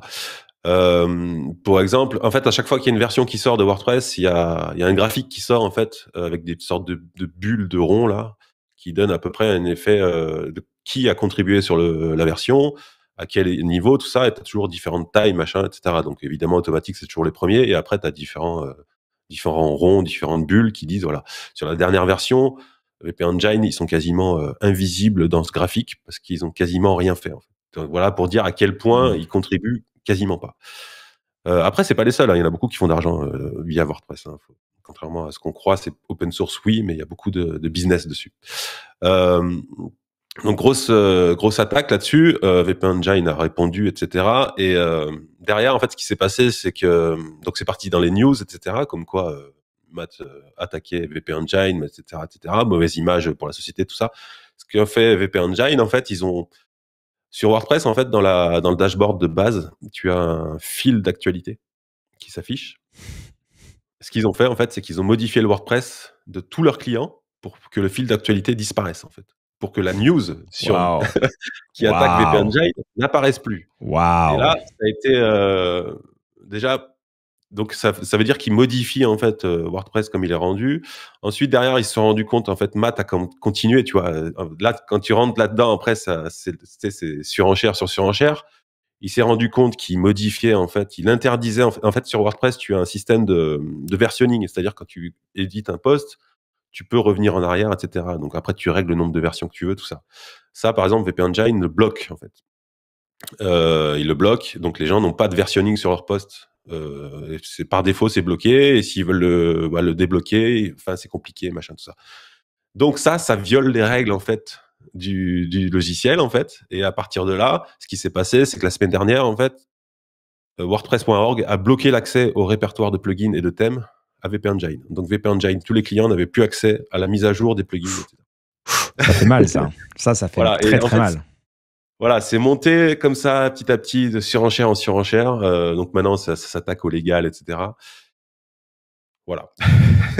pour exemple, en fait, à chaque fois qu'il y a une version qui sort de WordPress, il y a, y a un graphique qui sort en fait avec des sortes de, bulles de ronds là qui donne à peu près un effet de qui a contribué sur la version, à quel niveau, tout ça, et tu as toujours différentes tailles, machin, etc. Donc évidemment, automatique, c'est toujours les premiers, et après, tu as différents, euh, différents ronds, différentes bulles qui disent, voilà, sur la dernière version, VP Engine, ils sont quasiment euh, invisibles dans ce graphique, parce qu'ils ont quasiment rien fait. Donc, voilà pour dire à quel point mmh. ils contribuent quasiment pas. Euh, après, c'est pas les seuls, hein. il y en a beaucoup qui font d'argent euh, via WordPress. Hein, contrairement à ce qu'on croit, c'est open source, oui, mais il y a beaucoup de, de business dessus donc grosse euh, grosse attaque là-dessus. Euh, VP Engine a répondu, etc. Et euh, derrière, en fait, ce qui s'est passé, c'est que donc c'est parti dans les news, etc. Comme quoi, Matt attaquait VP Engine, etc., etc. Mauvaise image pour la société, tout ça. Ce qu'a fait VP Engine, en fait, ils ont sur WordPress, en fait, dans dans le dashboard de base, tu as un fil d'actualité qui s'affiche. Ce qu'ils ont fait, en fait, c'est qu'ils ont modifié le WordPress de tous leurs clients pour que le fil d'actualité disparaisse, en fait pour que la news qui attaque VPNJ n'apparaisse plus. Et là, ça a été euh, déjà. Donc ça, veut dire qu'il modifie en fait euh, WordPress comme il est rendu. Ensuite derrière ils se sont rendus compte en fait Matt a continué tu vois euh, là quand tu rentres là-dedans après ça c'est surenchère sur surenchère. Il s'est rendu compte qu'il modifiait en fait, il interdisait en fait, sur WordPress tu as un système de, de versionning c'est-à-dire quand tu édites un post tu peux revenir en arrière, etc. Donc après, tu règles le nombre de versions que tu veux, tout ça. Ça, par exemple, VP Engine le bloque, en fait. Euh, il le bloque, donc les gens n'ont pas de versionning sur leur poste. Euh, par défaut, c'est bloqué, et s'ils veulent bah, le, débloquer, enfin, c'est compliqué, machin, tout ça. Donc ça, ça viole les règles, en fait, du, du logiciel, en fait. Et à partir de là, ce qui s'est passé, c'est que la semaine dernière, en fait, euh, WordPress.org a bloqué l'accès au répertoire de plugins et de thèmes à VP Engine. Donc VP Engine, tous les clients n'avaient plus accès à la mise à jour des plugins. Ça fait mal ça. Ça, ça fait très très mal. Voilà, c'est monté comme ça petit à petit de surenchère en surenchère. Euh, donc maintenant, ça, s'attaque au légal, etc. Voilà.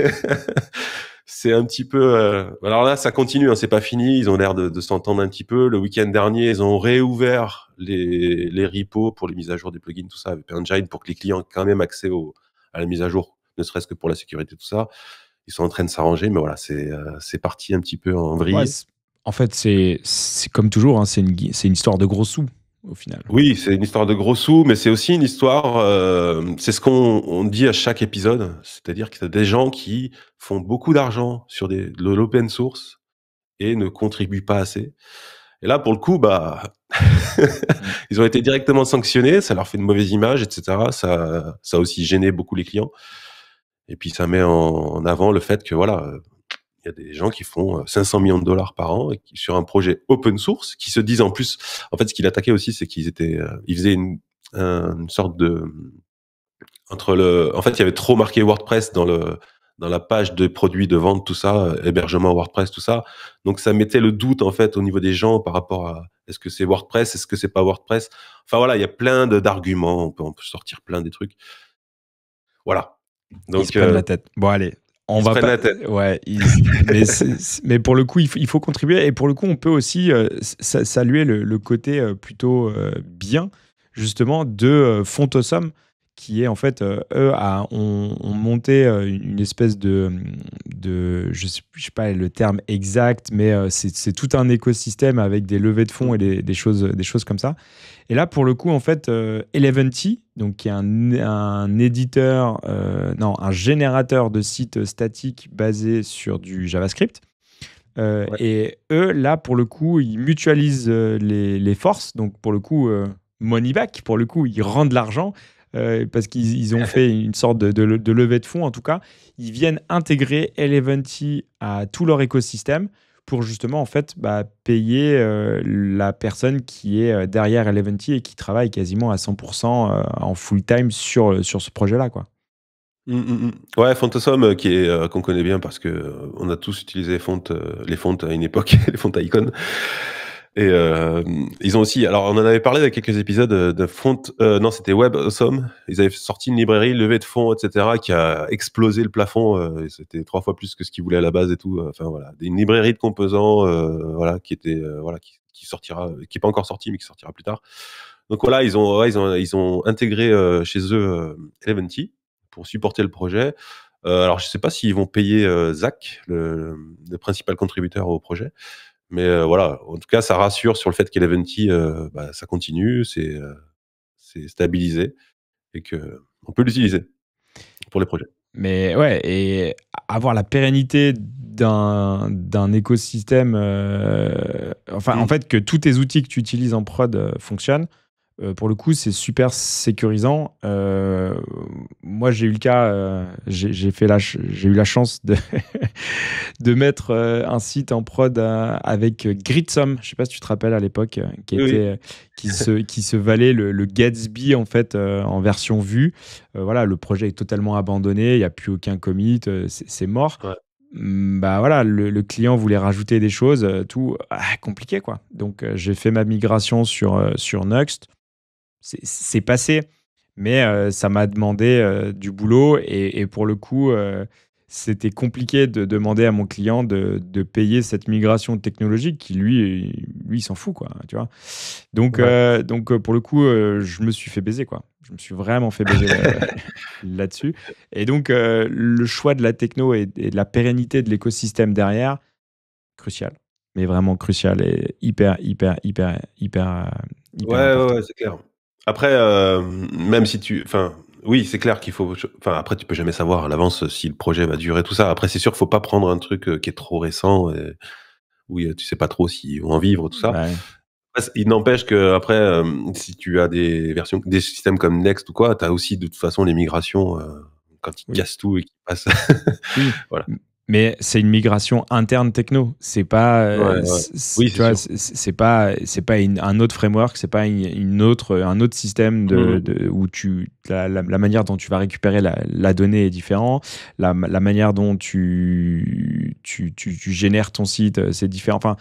c'est un petit peu. Euh, alors là, ça continue, hein, c'est pas fini. Ils ont l'air de, s'entendre un petit peu. Le week-end dernier, ils ont réouvert les, les repos pour les mises à jour des plugins, tout ça, avec Engine, pour que les clients aient quand même accès à la mise à jour ne serait-ce que pour la sécurité, tout ça. Ils sont en train de s'arranger, mais voilà, c'est euh, parti un petit peu en vrille. en fait, c'est comme toujours, hein, c'est une, histoire de gros sous au final. Oui, c'est une histoire de gros sous, mais c'est aussi une histoire. Euh, c'est ce qu'on dit à chaque épisode, c'est-à-dire que y des gens qui font beaucoup d'argent sur des, de l'open source et ne contribuent pas assez. Et là, pour le coup, bah, ils ont été directement sanctionnés, ça leur fait une mauvaise image, etc. Ça, ça a aussi gêné beaucoup les clients. Et puis ça met en, avant le fait que voilà, euh, il y a des gens qui font 500 euh, millions de dollars par an sur un projet open source, qui se disent en plus, en fait, ce qu'il attaquait aussi, c'est qu'ils étaient, euh, ils faisaient une, sorte de entre le, en fait, il y avait trop marqué WordPress dans le dans la page de produits de vente, tout ça, hébergement WordPress, tout ça. Donc ça mettait le doute en fait au niveau des gens par rapport à est-ce que c'est WordPress, est-ce que c'est pas WordPress. Enfin voilà, il y a plein d'arguments, on peut, on peut sortir plein des trucs. Voilà, donc, ils se prennent euh, la tête. Bon, allez, on va se la tête. Ouais, mais, pour le coup, il faut, contribuer. Et pour le coup, on peut aussi euh, saluer le, côté euh, plutôt bien, justement, de Fontosum qui est en fait, euh, eux ont, monté euh, une espèce de, de je ne sais, pas le terme exact, mais euh, c'est tout un écosystème avec des levées de fonds et des, choses, des choses comme ça. Et là, pour le coup, en fait, Eleventy, donc qui est un, un éditeur, non, un générateur de sites statiques basé sur du JavaScript, Et eux, là, pour le coup, ils mutualisent les, forces. Donc, pour le coup, money back, pour le coup, ils rendent l'argent euh, parce qu'ils ont fait une sorte de, levée de fonds, en tout cas, ils viennent intégrer Eleventy à tout leur écosystème pour justement en fait bah, payer euh, la personne qui est euh, derrière Eleventy et qui travaille quasiment à 100% en full time sur, sur ce projet-là, quoi. Hum, hum, hum. Ouais, qui est qu'on connaît bien parce que on a tous utilisé les fontes à une époque, les fontes à et euh, ils ont aussi, alors on en avait parlé dans quelques épisodes de Front, euh, non c'était Web Awesome, ils avaient sorti une librairie levée de fonds, etc., qui a explosé le plafond, euh, et c'était trois fois plus que ce qu'ils voulaient à la base et tout. Enfin voilà, une librairie de composants, voilà, qui était, voilà, qui, sortira, qui n'est pas encore sorti, mais qui sortira plus tard. Donc voilà, ils ont, ils ont, ils ont intégré chez eux Eleventy pour supporter le projet. alors je ne sais pas s'ils vont payer Zach, le, principal contributeur au projet. Mais euh, voilà, en tout cas, ça rassure sur le fait qu'Eleventy, euh, bah, ça continue, c'est euh, stabilisé et qu'on peut l'utiliser pour les projets. Mais ouais, et avoir la pérennité d'un écosystème, enfin, mm. en fait, que tous tes outils que tu utilises en prod fonctionnent, euh, pour le coup, c'est super sécurisant. Euh, moi, j'ai eu le cas, euh, j'ai fait j'ai eu la chance de, de mettre un site en prod avec Gritsum. Je sais pas si tu te rappelles à l'époque, qui était qui se qui se valait le, Gatsby en fait en version vue. voilà, le projet est totalement abandonné, il n'y a plus aucun commit, c'est mort. Mmh, bah voilà, le, client voulait rajouter des choses, tout ah, compliqué quoi. Donc j'ai fait ma migration sur, sur Next c'est passé. Mais euh, ça m'a demandé euh, du boulot et, pour le coup, euh, c'était compliqué de demander à mon client de, payer cette migration technologique qui, lui, lui s'en fout, quoi, tu vois. Donc, donc, pour le coup, je me suis fait baiser, quoi. Je me suis vraiment fait baiser là-dessus. Et donc, le choix de la techno et, de la pérennité de l'écosystème derrière, crucial. Mais vraiment crucial et hyper, hyper, hyper, hyper, ouais, ouais c'est clair. Après, euh, même si tu, enfin, oui, c'est clair qu'il faut. Enfin, après, tu peux jamais savoir à l'avance si le projet va durer tout ça. Après, c'est sûr, faut pas prendre un truc euh, qui est trop récent. où oui, euh, tu sais pas trop s'ils vont en vivre tout ça. Il n'empêche que après, si tu as des versions, des systèmes comme Next ou quoi, tu as aussi de toute façon les migrations quand ils cassent tout et qu'ils passent. voilà mais c'est une migration interne techno. C'est pas, c'est pas, c'est pas un autre framework, c'est pas une, autre, un autre système de, mhm. où tu, la, manière dont tu vas récupérer la, donnée est différente, la, manière dont tu tu, tu, tu, génères ton site, euh, c'est différent. Enfin,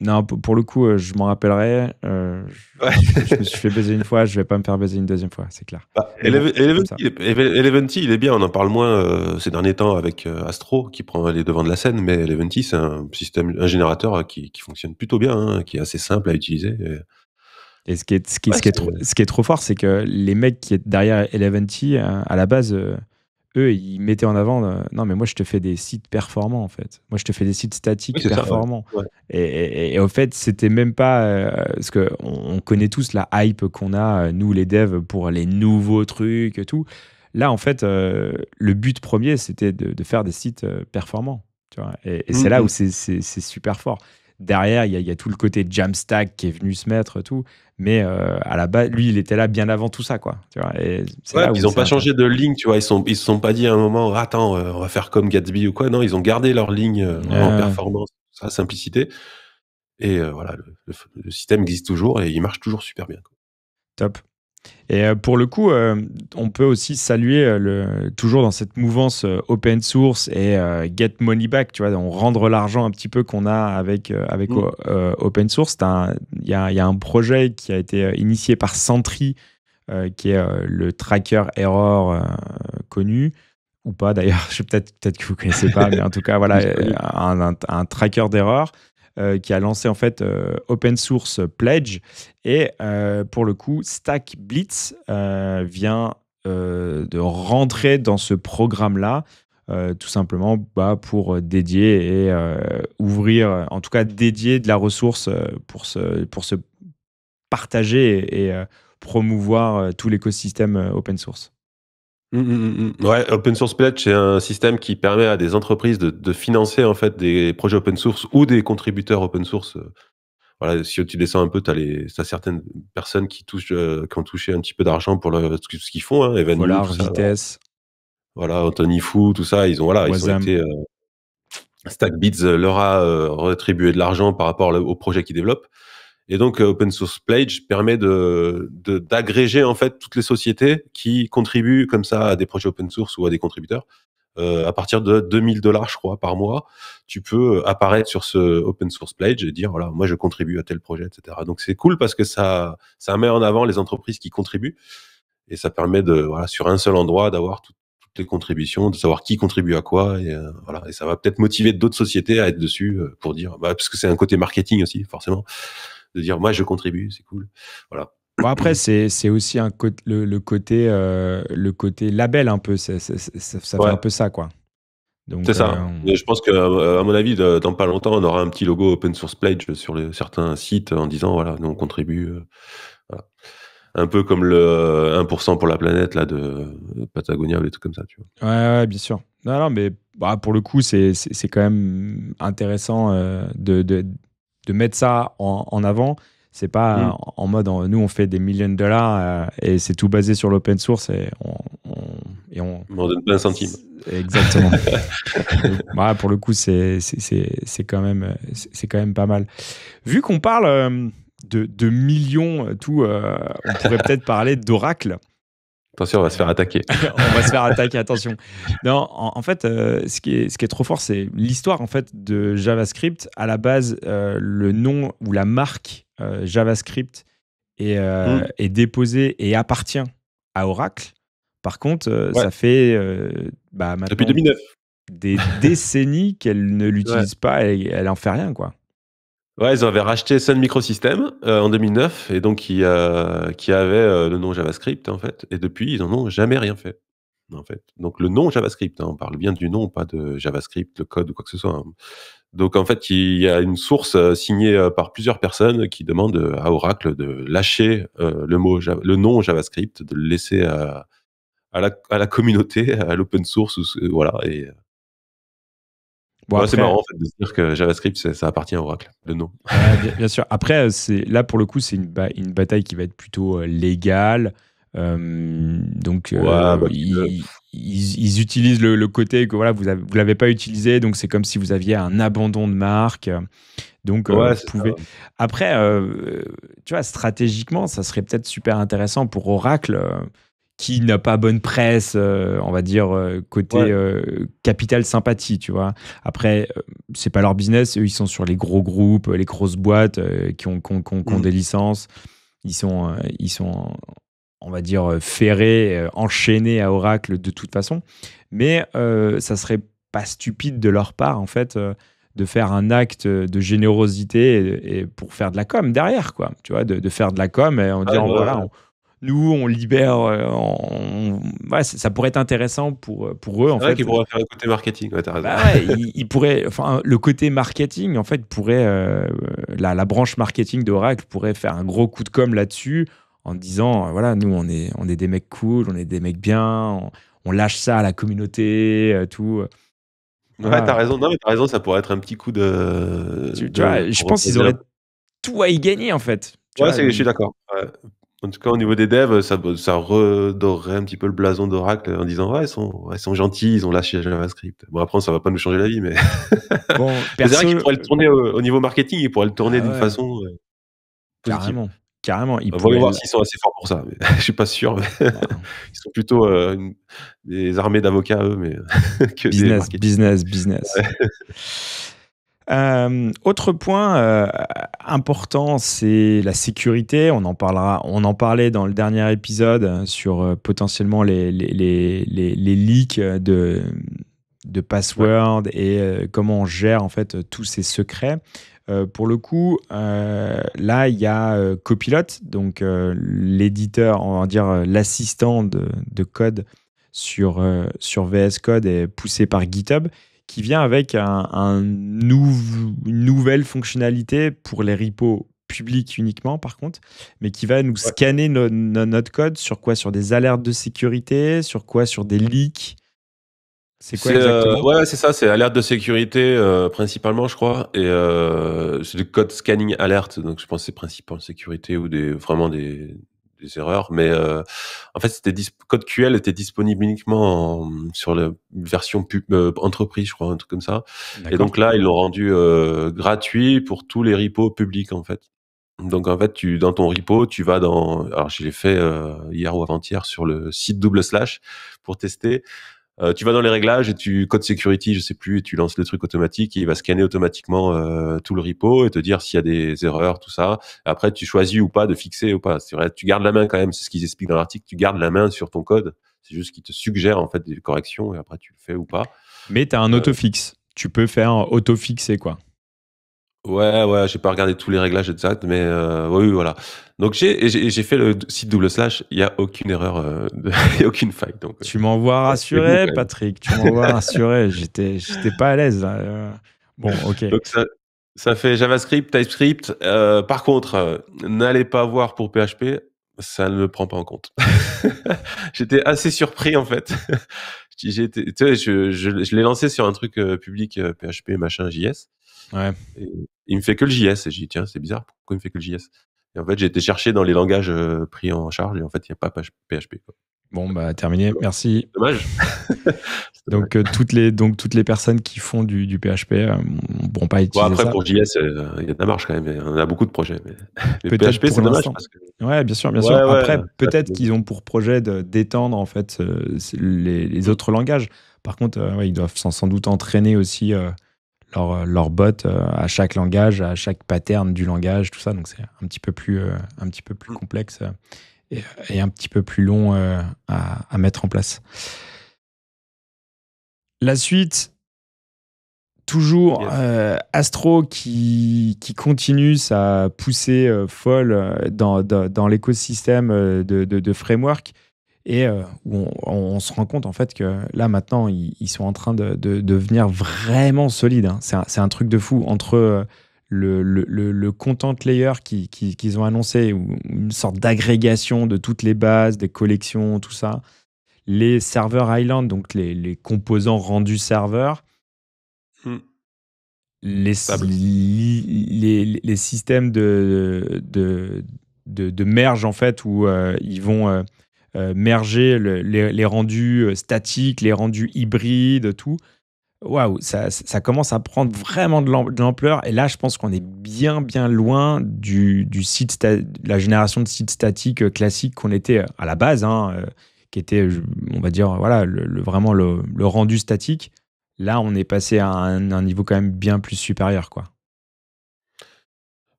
non, pour le coup, euh, je m'en rappellerai. Euh, je, me suis fait baiser une fois, je vais pas me faire baiser une deuxième fois, c'est clair. Bah, Eleventy, il est bien, on en parle moins euh, ces derniers temps avec Astro qui prend les devants de la scène, mais Eleventy, c'est un système, un générateur qui, fonctionne plutôt bien, hein, qui est assez simple à utiliser. Et, ce, qui est, ce, est trop, ce qui est trop fort, c'est que les mecs qui est derrière Eleventy, à la base, eux, ils mettaient en avant, euh, non, mais moi, je te fais des sites performants, en fait. Moi, je te fais des sites statiques performants. Et, et, au fait, c'était même pas. Euh, parce qu'on on connaît tous la hype qu'on a, euh, nous, les devs, pour les nouveaux trucs et tout. Là, en fait, le but premier, c'était de, faire des sites performants. Tu vois et, c'est mm, là où mm. c'est super fort. Derrière, il y, y, a tout le côté Jamstack qui est venu se mettre, tout. Mais euh, à la base, lui, il était là bien avant tout ça, quoi. ils n'ont pas changé de ligne, tu vois. Ils ne se sont pas dit à un moment, attends, euh, on va faire comme Gatsby ou quoi. Non, ils ont gardé leur ligne euh, en performance, sa simplicité. Et voilà, le, système existe toujours et il marche toujours super bien. Top. Et euh, pour le coup, euh, on peut aussi saluer euh, le, toujours dans cette mouvance open source et get money back, tu vois, on rendre l'argent un petit peu qu'on a avec, avec mm. open source. Il y a, un projet qui a été initié par Sentry, qui est le tracker error connu, ou pas d'ailleurs, peut-être peut, -être, que vous ne connaissez pas, mais en tout cas, voilà, un tracker d'erreur euh, qui a lancé en fait euh, Open Source Pledge. Et euh, pour le coup, Stack Blitz vient de rentrer dans ce programme-là. tout simplement bah, pour dédier et ouvrir, en tout cas dédier de la ressource pour se, pour se partager et promouvoir tout l'écosystème open source. Hum, hum, hum, ouais, Open Source Pledge, c'est un système qui permet à des entreprises de, de, financer en fait des projets open source ou des contributeurs open source. Euh. Voilà, si tu descends un peu, tu as, certaines personnes qui, touchent, euh, qui ont touché un petit peu d'argent pour ce qu'ils font, hein, Voilà, Vitesse. Voilà, Anthony Fou, tout ça, ils ont, voilà, ils ont été. Euh, leur a rétribué retribué de l'argent par rapport au projet qu'ils développent. Et donc, euh, Open Source Pledge permet de d'agréger en fait toutes les sociétés qui contribuent comme ça à des projets open source ou à des contributeurs. Euh, à partir de 2000 dollars, je crois, par mois, tu peux euh, apparaître sur ce Open Source Pledge et dire voilà, moi je contribue à tel projet, etc. Donc c'est cool parce que ça ça met en avant les entreprises qui contribuent et ça permet de voilà sur un seul endroit d'avoir toutes les contributions, de savoir qui contribue à quoi et euh, voilà et ça va peut-être motiver d'autres sociétés à être dessus pour dire bah, parce que c'est un côté marketing aussi forcément de dire moi je contribue, c'est cool. Voilà. Bon après, c'est aussi un le, le, côté, euh, le côté label un peu. ça, ça fait un peu ça, quoi. C'est ça. Euh, je pense que, euh, à mon avis, dans pas longtemps, on aura un petit logo open source pledge sur certains sites en disant voilà, nous on contribue. Un peu comme le 1% pour la planète là, de Patagonia ou des trucs comme ça. Tu vois. Ouais, bien sûr. Non, non, mais bah, pour le coup, c'est quand même intéressant de, de mettre ça en, en avant. C'est pas mm. en mode nous on fait des millions de dollars euh, et c'est tout basé sur l'open source et on, on et on, donne plein de centimes. Exactement. bah, pour le coup, c'est quand même c'est quand même pas mal. Vu qu'on parle euh, de, millions, euh, tout, on pourrait peut-être parler d'Oracle. Attention, on va se faire attaquer. on va se faire attaquer, attention. Non, en, fait, euh, ce, qui est, ce qui est trop fort, c'est l'histoire en fait de JavaScript. À la base, euh, le nom ou la marque euh, JavaScript mm. est, déposée et appartient à Oracle. Par contre, ça fait bah, maintenant, depuis 2009 des décennies qu'elle ne l'utilise pas et elle n'en fait rien, quoi. Ouais, ils avaient racheté Sun Microsystem euh, en 2009 et donc qui, euh, qui avait euh, le nom JavaScript en fait. Et depuis, ils n'en ont jamais rien fait en fait. Donc le nom JavaScript, hein, on parle bien du nom, pas de JavaScript, le code ou quoi que ce soit. Hein. Donc en fait, il y a une source signée par plusieurs personnes qui demande à Oracle de lâcher le mot, le nom JavaScript, de le laisser à, à, la, communauté, à l'open source, voilà. Et c'est marrant de dire que JavaScript, ça appartient à Oracle, le nom. bien, sûr. Après, euh, là, pour le coup, c'est une, bataille qui va être plutôt euh, légale. Euh, donc, bah, ils, utilisent le, côté que voilà, vous ne l'avez pas utilisé, donc c'est comme si vous aviez un abandon de marque. Donc, vous pouvez. Après, tu vois, stratégiquement, ça serait peut-être super intéressant pour Oracle qui n'a pas bonne presse, euh, on va dire euh, côté euh, capital sympathie, tu vois. Après, c'est pas leur business, eux ils sont sur les gros groupes, les grosses boîtes qui ont, mmh. des licences, ils sont, ils sont, on va dire ferrés, enchaînés à Oracle de toute façon. Mais ça serait pas stupide de leur part en fait de faire un acte de générosité et, pour faire de la com derrière quoi, tu vois, de, faire de la com et en disant voilà nous, on libère. Euh, ouais, ça pourrait être intéressant pour, euh, pour eux. C'est vrai qu'ils pourraient faire le côté marketing, ouais, as raison. Bah enfin, le côté marketing, en fait, pourrait. Euh, la, la, branche marketing d'Oracle pourrait faire un gros coup de com là-dessus en disant voilà, nous, on est, on est des mecs cool, on est des mecs bien, on, lâche ça à la communauté, tout. Ouais, t'as raison. Non, t'as raison, ça pourrait être un petit coup de. Tu, vois, je pense qu'ils auraient tout à y gagner, en fait. ouais, je suis d'accord. Ouais. En tout cas, au niveau des devs, ça, ça redorerait un petit peu le blason d'Oracle en disant Ouais, ils sont, gentils, ils ont lâché JavaScript. Bon, après, ça va pas nous changer la vie, mais. Bon, C'est vrai qu'ils pourraient le tourner au, niveau marketing, ils pourraient le tourner ah d'une façon. Carrément. Carrément. Ils On va voir s'ils sont assez forts pour ça. je je suis pas sûr. Mais ah ils sont plutôt euh, des armées d'avocats, eux, mais business, business, business. Euh, autre point euh, important, c'est la sécurité. On en parlera. On en parlait dans le dernier épisode euh, sur potentiellement les les, les, les, leaks de de password et comment on gère en fait tous ces secrets. pour le coup, là, il y a Copilot, donc l'éditeur, on va dire l'assistant de, de, code sur, sur VS Code est poussé par GitHub qui vient avec un, une nouvelle fonctionnalité pour les repos publics uniquement, par contre, mais qui va nous scanner notre code sur quoi Sur des alertes de sécurité Sur quoi Sur des leaks c'est quoi euh, exactement Ouais, c'est ça, c'est alerte de sécurité euh, principalement, je crois, et euh, c'est le code scanning alerte, donc je pense c'est principalement sécurité ou des vraiment des, des erreurs, mais euh, en fait, c'était code QL était disponible uniquement sur la version euh, entreprise, je crois, un truc comme ça. Et donc là, ils l'ont rendu euh, gratuit pour tous les repos publics, en fait. Donc en fait, tu dans ton repo, tu vas dans. Alors je l'ai fait hier ou avant-hier sur le site double slash pour tester. Euh, tu vas dans les réglages et tu code security, je sais plus, et tu lances le truc automatique et il va scanner automatiquement euh, tout le repo et te dire s'il y a des erreurs, tout ça. Après, tu choisis ou pas de fixer ou pas. Vrai, tu gardes la main quand même, c'est ce qu'ils expliquent dans l'article, tu gardes la main sur ton code. C'est juste qu'ils te suggère en fait des corrections et après tu le fais ou pas. Mais tu as un euh, autofix. Tu peux faire autofixer quoi. Ouais, ouais, j'ai pas regardé tous les réglages exacts, mais euh, oui, voilà. Donc j'ai j'ai fait le site double slash, il n'y a aucune erreur, euh, aucune faille. Donc tu vois rassuré, Patrick. Tu vois rassuré. J'étais j'étais pas à l'aise. Euh. bon, ok. Donc ça, ça fait JavaScript, TypeScript. Euh, par contre, n'allez pas voir pour PHP, ça ne me prend pas en compte. j'étais assez surpris en fait. je, je, je l'ai lancé sur un truc public PHP machin JS. Ouais. il me fait que le JS. Et j'ai dit, tiens, c'est bizarre, pourquoi il me fait que le JS Et en fait, j'ai été chercher dans les langages euh, pris en charge et en fait, il n'y a pas PHP. Bon, bah terminé, merci. Dommage. donc, euh, toutes les, donc toutes les personnes qui font du, PHP ne euh, bon pas utiliser après, pour JS, il y a de la marche quand même. On a beaucoup de projets. Mais, PHP, c'est dommage. Parce que... Ouais, bien sûr, bien sûr. après, peut-être qu'ils ont pour projet d'étendre en fait les, mm. autres langages. Par contre, ils doivent sans, sans doute entraîner aussi leur, euh, leur bot euh, à chaque langage, à chaque pattern du langage, tout ça. Donc c'est un petit peu plus, euh, un petit peu plus mm. complexe et, un petit peu plus long à, à, mettre en place. La suite, toujours Astro qui, qui, continue sa poussée folle dans, dans, l'écosystème de, de, framework et euh, où on, se rend compte en fait que là maintenant ils, sont en train de, de, devenir vraiment solides. Hein. C'est un, truc de fou entre euh, le, le, content layer qu'ils qui, ont annoncé, une sorte d'agrégation de toutes les bases, des collections, tout ça, les serveurs Island, donc les, les composants rendus serveurs. Hmm. Les, les, systèmes de de, de, merge en fait où euh, ils vont euh, merger les, rendus euh, statiques, les rendus hybrides, tout. Waouh, ça, commence à prendre vraiment de l'ampleur. Et là, je pense qu'on est bien, bien loin du, site, de la génération de sites statiques euh, classiques qu'on était à la base, hein, qui était, on va dire, voilà, le, vraiment le, rendu statique. Là, on est passé à un, un niveau quand même bien plus supérieur, quoi.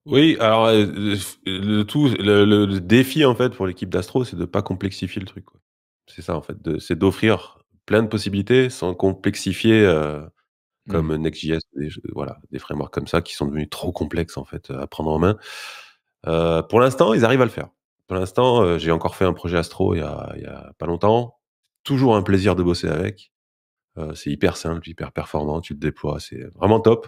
Oui, alors euh, le, tout, le, défi en fait pour l'équipe d'Astro, c'est de ne pas complexifier le truc. C'est ça en fait, c'est d'offrir plein de possibilités sans complexifier euh, mmh. comme Next.js, des, voilà, des frameworks comme ça qui sont devenus trop complexes en fait à prendre en main. Euh, pour l'instant, ils arrivent à le faire. Pour l'instant, j'ai encore fait un projet Astro il n'y a, a pas longtemps. Toujours un plaisir de bosser avec. c'est hyper simple, hyper performant. Tu le déploies, c'est vraiment top.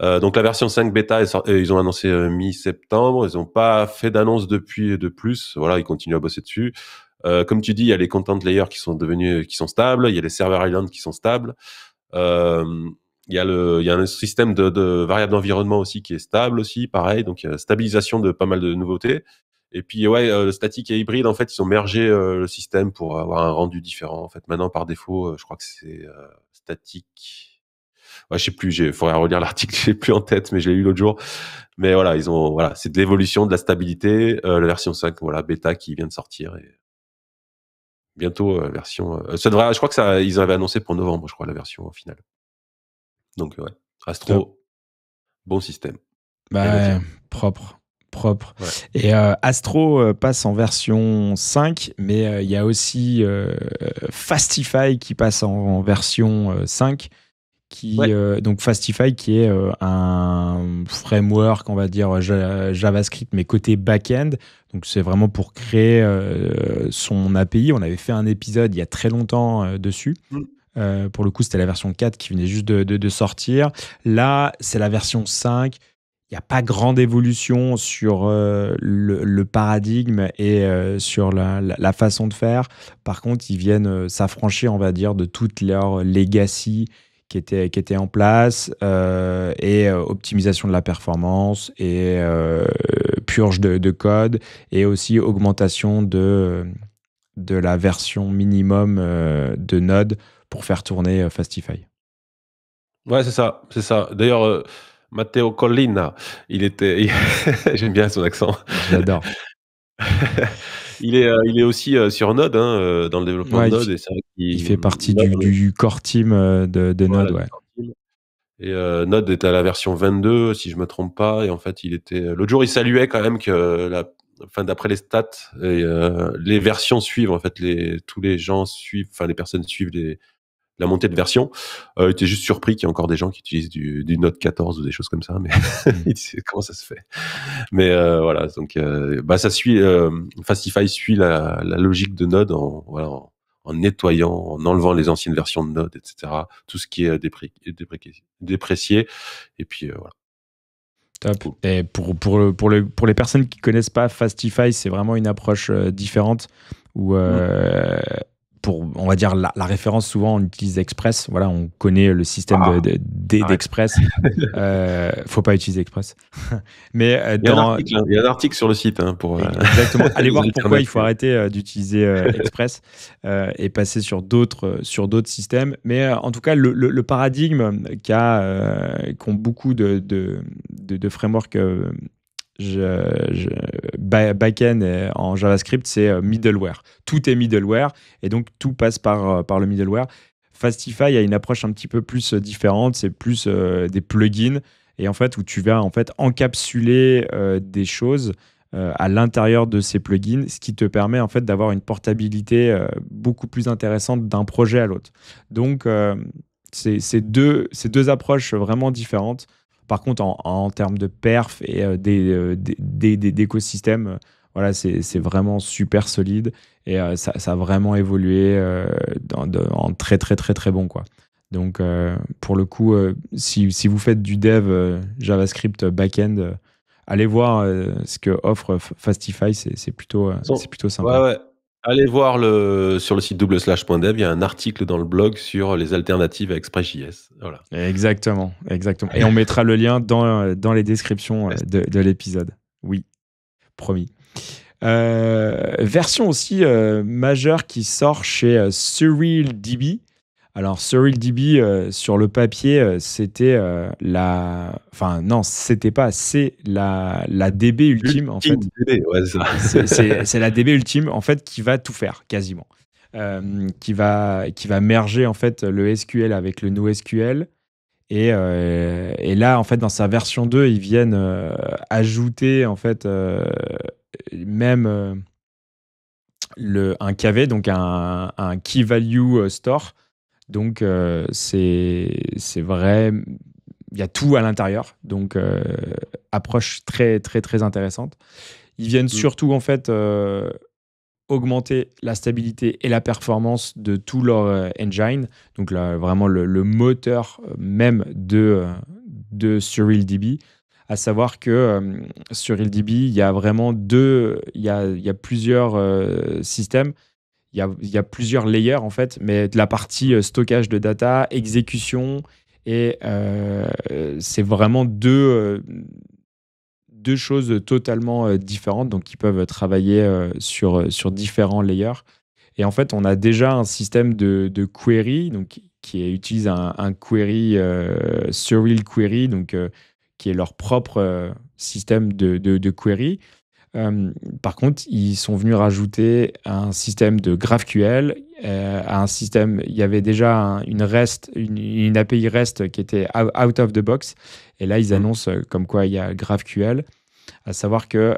Euh, donc la version 5 bêta, euh, ils ont annoncé euh, mi-septembre. Ils n'ont pas fait d'annonce depuis de plus. Voilà, ils continuent à bosser dessus. comme tu dis, il y a les content layers qui sont devenus, qui sont stables. Il y a les server islands qui sont stables. il y a le, il y a un système de, de variables d'environnement aussi qui est stable aussi, pareil. Donc il y a stabilisation de pas mal de nouveautés. Et puis ouais, le statique et hybride, en fait, ils ont mergé le système pour avoir un rendu différent. En fait, maintenant par défaut, je crois que c'est statique ouais, je sais plus, il faudrait relire l'article, je plus en tête, mais je l'ai eu l'autre jour. Mais voilà, ils ont, voilà, c'est de l'évolution, de la stabilité, euh, la version 5, voilà, bêta qui vient de sortir et bientôt euh, version. Euh, ça devrait, je crois que ça, ils avaient annoncé pour novembre, je crois, la version finale. Donc ouais, Astro, bon système. Bah, propre propre. Et Astro passe en version 5, mais il y a aussi Fastify qui passe en, en version 5 qui euh, donc Fastify qui est euh, un framework on va dire JavaScript mais côté back-end donc c'est vraiment pour créer euh, son API on avait fait un épisode il y a très longtemps dessus mm. pour le coup c'était la version 4 qui venait juste de, sortir là c'est la version 5 il n'y a pas grande évolution sur le, paradigme et sur la, façon de faire. Par contre, ils viennent s'affranchir, on va dire, de toutes leurs legacy qui était, qui était en place euh, et euh, optimisation de la performance et euh, purge de, code et aussi augmentation de, de la version minimum de Node pour faire tourner Fastify. Ouais, c'est ça, c'est ça. D'ailleurs, Matteo Collina, il était. J'aime bien son accent. J'adore. Il est, euh, il est aussi euh, sur Node, hein, euh, dans le développement de Node. Il, fait partie du, core team de, Node. Et Node est à la version 22, si je me trompe pas. Et en fait, il était. L'autre jour, il saluait quand même que la. fin d'après les stats, et, les versions suivent en fait les tous les gens suivent, enfin les personnes suivent les, la montée de version. Euh, était J'étais juste surpris qu'il y ait encore des gens qui utilisent du, Note 14 ou des choses comme ça, mais comment ça se fait Mais euh, voilà, donc euh, bah, ça suit, Fastify suit la, logique de Node en, voilà, en, nettoyant, en enlevant les anciennes versions de Node, etc. Tout ce qui est déprécié, déprécié. Et puis voilà. Top. Et pour, pour, pour, pour les personnes qui connaissent pas Fastify, c'est vraiment une approche différente où. Mmh on va dire, la, référence, souvent on utilise Express. Voilà, on connaît le système ah. d'Express. Euh, faut pas utiliser Express. Mais euh, dans... a un article sur le site hein, pour. Euh, Exactement. Allez voir pourquoi il faut arrêter d'utiliser Express et passer sur d'autres sur d'autres systèmes. Mais en tout cas, le, paradigme qu'ont beaucoup de, de, de frameworks je, end en JavaScript, c'est euh, middleware. Tout est middleware et donc tout passe euh, par, le middleware. Fastify a une approche un petit peu plus euh, différente, c'est plus des plugins et en fait où tu vas en fait encapsuler des choses à l'intérieur de ces plugins, ce qui te permet en fait d'avoir une portabilité beaucoup plus intéressante d'un projet à l'autre. Donc c'est deux, deux approches vraiment différentes. Par contre, en, termes de perf et euh, euh, des, des, euh, voilà, c'est, vraiment super solide et ça, a vraiment évolué en très très très très bon quoi. Donc pour le coup, si, vous faites du dev JavaScript backend, allez voir ce que offre Fastify, c'est, plutôt c'est plutôt sympa. Allez voir le, sur le site double dev il y a un article dans le blog sur les alternatives à ExpressJS. Voilà. Exactement, exactement. Et on mettra le lien dans, euh, les descriptions euh, de, l'épisode. Oui, promis. Euh, version aussi majeure qui sort chez SurrealDB. Alors, SurrealDB, euh, sur le papier, euh, c'était euh, la. Enfin, non, c'était pas. C'est la, DB ultime, en fait. c'est la DB ultime, en fait, qui va tout faire, quasiment. qui, va, qui va merger, en fait, le SQL avec le NoSQL. Et, et là, en fait, dans sa version 2, ils viennent ajouter, en fait, même le, un KV, donc un, un Key Value Store donc euh, c'est vrai, il y a tout à l'intérieur. Donc euh, approche très très très intéressante. Ils viennent mmh. surtout en fait euh, augmenter la stabilité et la performance de tout leur engine. Donc vraiment le, moteur même de de SurrealDB à savoir que SurrealDB, sur il y a vraiment deux, il y a, il y a plusieurs systèmes il y a, plusieurs layers en fait, mais de la partie euh, stockage de data, exécution, et euh, c'est vraiment deux, euh, choses totalement différentes, donc qui peuvent travailler sur, sur différents layers. Et en fait, on a déjà un système de, query, donc qui utilise un, query, euh, Surreal Query, donc qui est leur propre système de, query. Euh, par contre, ils sont venus rajouter un système de GraphQL euh, à un système. Il y avait déjà une REST, une, API REST qui était out of the box. Et là, ils mmh. annoncent euh, comme quoi il y a GraphQL. À savoir qu'il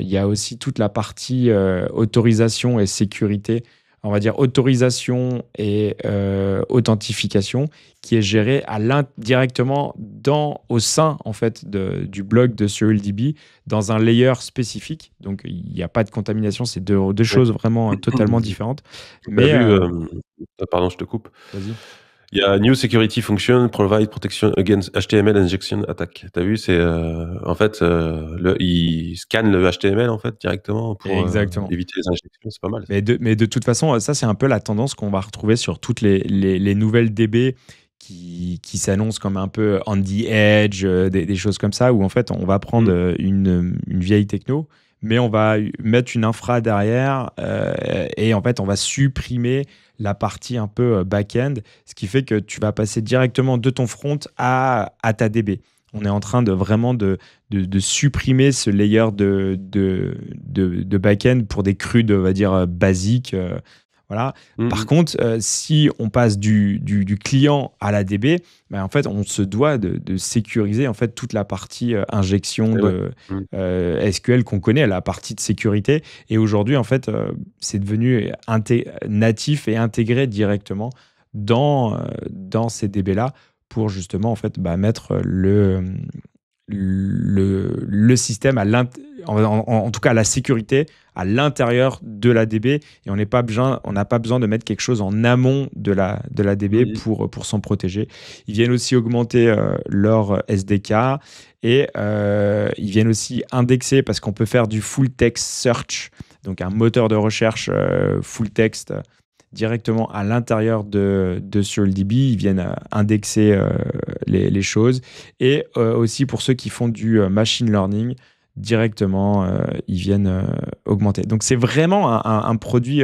y a aussi toute la partie autorisation et sécurité on va dire, autorisation et euh, authentification qui est gérée à directement dans, au sein en fait de, du blog de SerialDB dans un layer spécifique. Donc il n'y a pas de contamination, c'est deux, choses vraiment euh, totalement différentes. Mais euh, ah, pardon, je te coupe. Vas-y. Il y a New Security Function Provide Protection Against HTML Injection Attack. T'as vu, c'est euh, en fait, euh, le, il scanne le HTML en fait directement pour euh, éviter les injections. C'est pas mal. Mais de, toute façon, ça c'est un peu la tendance qu'on va retrouver sur toutes les, nouvelles DB qui, qui s'annoncent comme un peu on the edge, des, choses comme ça, où en fait on va prendre mm. une, vieille techno mais on va mettre une infra derrière et en fait on va supprimer la partie un peu euh, back-end, ce qui fait que tu vas passer directement de ton front à, ta DB. On est en train de vraiment de, supprimer ce layer de, de, de back-end pour des crudes, on va dire, euh, basiques, euh, voilà. Mm-hmm. Par contre, euh, si on passe du, client à la DB, ben, en fait, on se doit de, sécuriser en fait toute la partie euh, injection de mm. euh, SQL qu'on connaît, la partie de sécurité. Et aujourd'hui, en fait, c'est devenu natif et intégré directement dans, dans ces DB là pour justement en fait bah, mettre le le, système, à en, tout cas la sécurité, à l'intérieur de la DB. Et on n'est pas n'a pas besoin de mettre quelque chose en amont de la, de la DB pour, pour s'en protéger. Ils viennent aussi augmenter euh, leur SDK et euh, ils viennent aussi indexer parce qu'on peut faire du full text search, donc un moteur de recherche euh, full text directement à l'intérieur de, de SurlDB. Ils viennent euh, indexer euh, les, choses. Et euh, aussi pour ceux qui font du machine learning, directement, ils viennent augmenter. Donc c'est vraiment un, produit,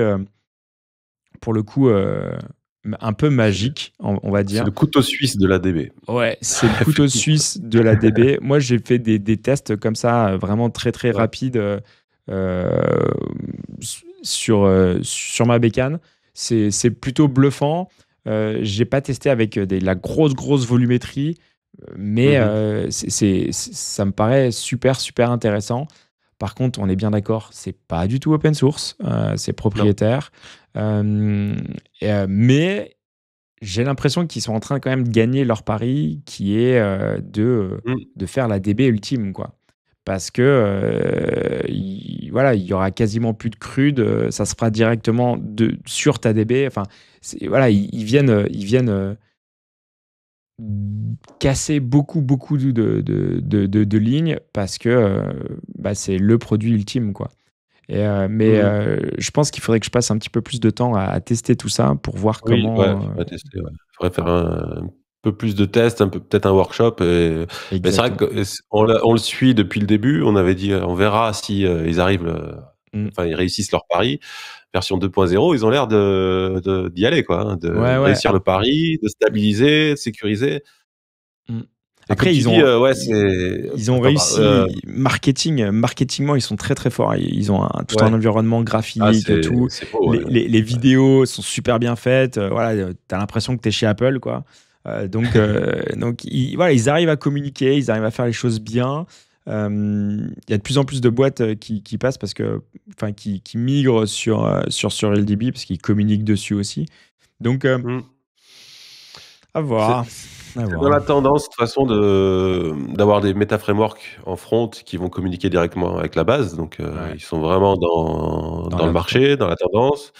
pour le coup, un peu magique, on, va dire. C'est le couteau suisse de l'ADB. Ouais, c'est le couteau suisse de l'ADB. Moi, j'ai fait des, des, tests comme ça, vraiment très très rapide rapides sur, sur ma bécane c'est plutôt bluffant. Euh, j'ai pas testé avec euh, des, la grosse, grosse volumétrie, mais mhm. euh, c'est ça me paraît super, super intéressant. Par contre, on est bien d'accord, c'est pas du tout open source, euh, c'est propriétaire. mais j'ai l'impression qu'ils sont en train quand même de gagner leur pari qui est de, mm. de faire la DB ultime. quoi parce que n'y euh, voilà, il y aura quasiment plus de crude, euh, ça se fera directement de, sur ta DB. Enfin, voilà, ils viennent, ils viennent euh, casser beaucoup, beaucoup de, lignes parce que bah, c'est le produit ultime, quoi. mais je pense qu'il faudrait que je passe un petit peu plus de temps à, tester tout ça pour voir comment. faudrait faire un, peu plus de tests, un peu peut-être un workshop. Et, mais c'est vrai qu'on euh, on le suit depuis le début. On avait dit, euh, on verra si euh, ils arrivent, mmh. enfin ils réussissent leur pari. Version 2.0, ils ont l'air de d'y aller quoi, hein, de réussir le pari, de stabiliser, de sécuriser. Mmh. Après, ils ont, ils ont réussi. Marketing, marketingment, ils sont très très forts. Ils ont un, tout un environnement ah, graphique et tout. les, les, vidéos sont super bien faites. Voilà, t'as l'impression que t'es chez Apple, quoi. Euh, donc, euh, donc ils, voilà, ils arrivent à communiquer, ils arrivent à faire les choses bien. Euh, il y a de plus en plus de boîtes qui, passent parce que, enfin, qui, migrent sur, sur, sur LDB parce qu'ils communiquent dessus aussi. Donc, hmm. à voir. C'est dans la tendance, de toute façon, de, d'avoir des meta frameworks en front qui vont communiquer directement avec la base. Donc, ils sont vraiment dans, dans, le marché, dans la tendance.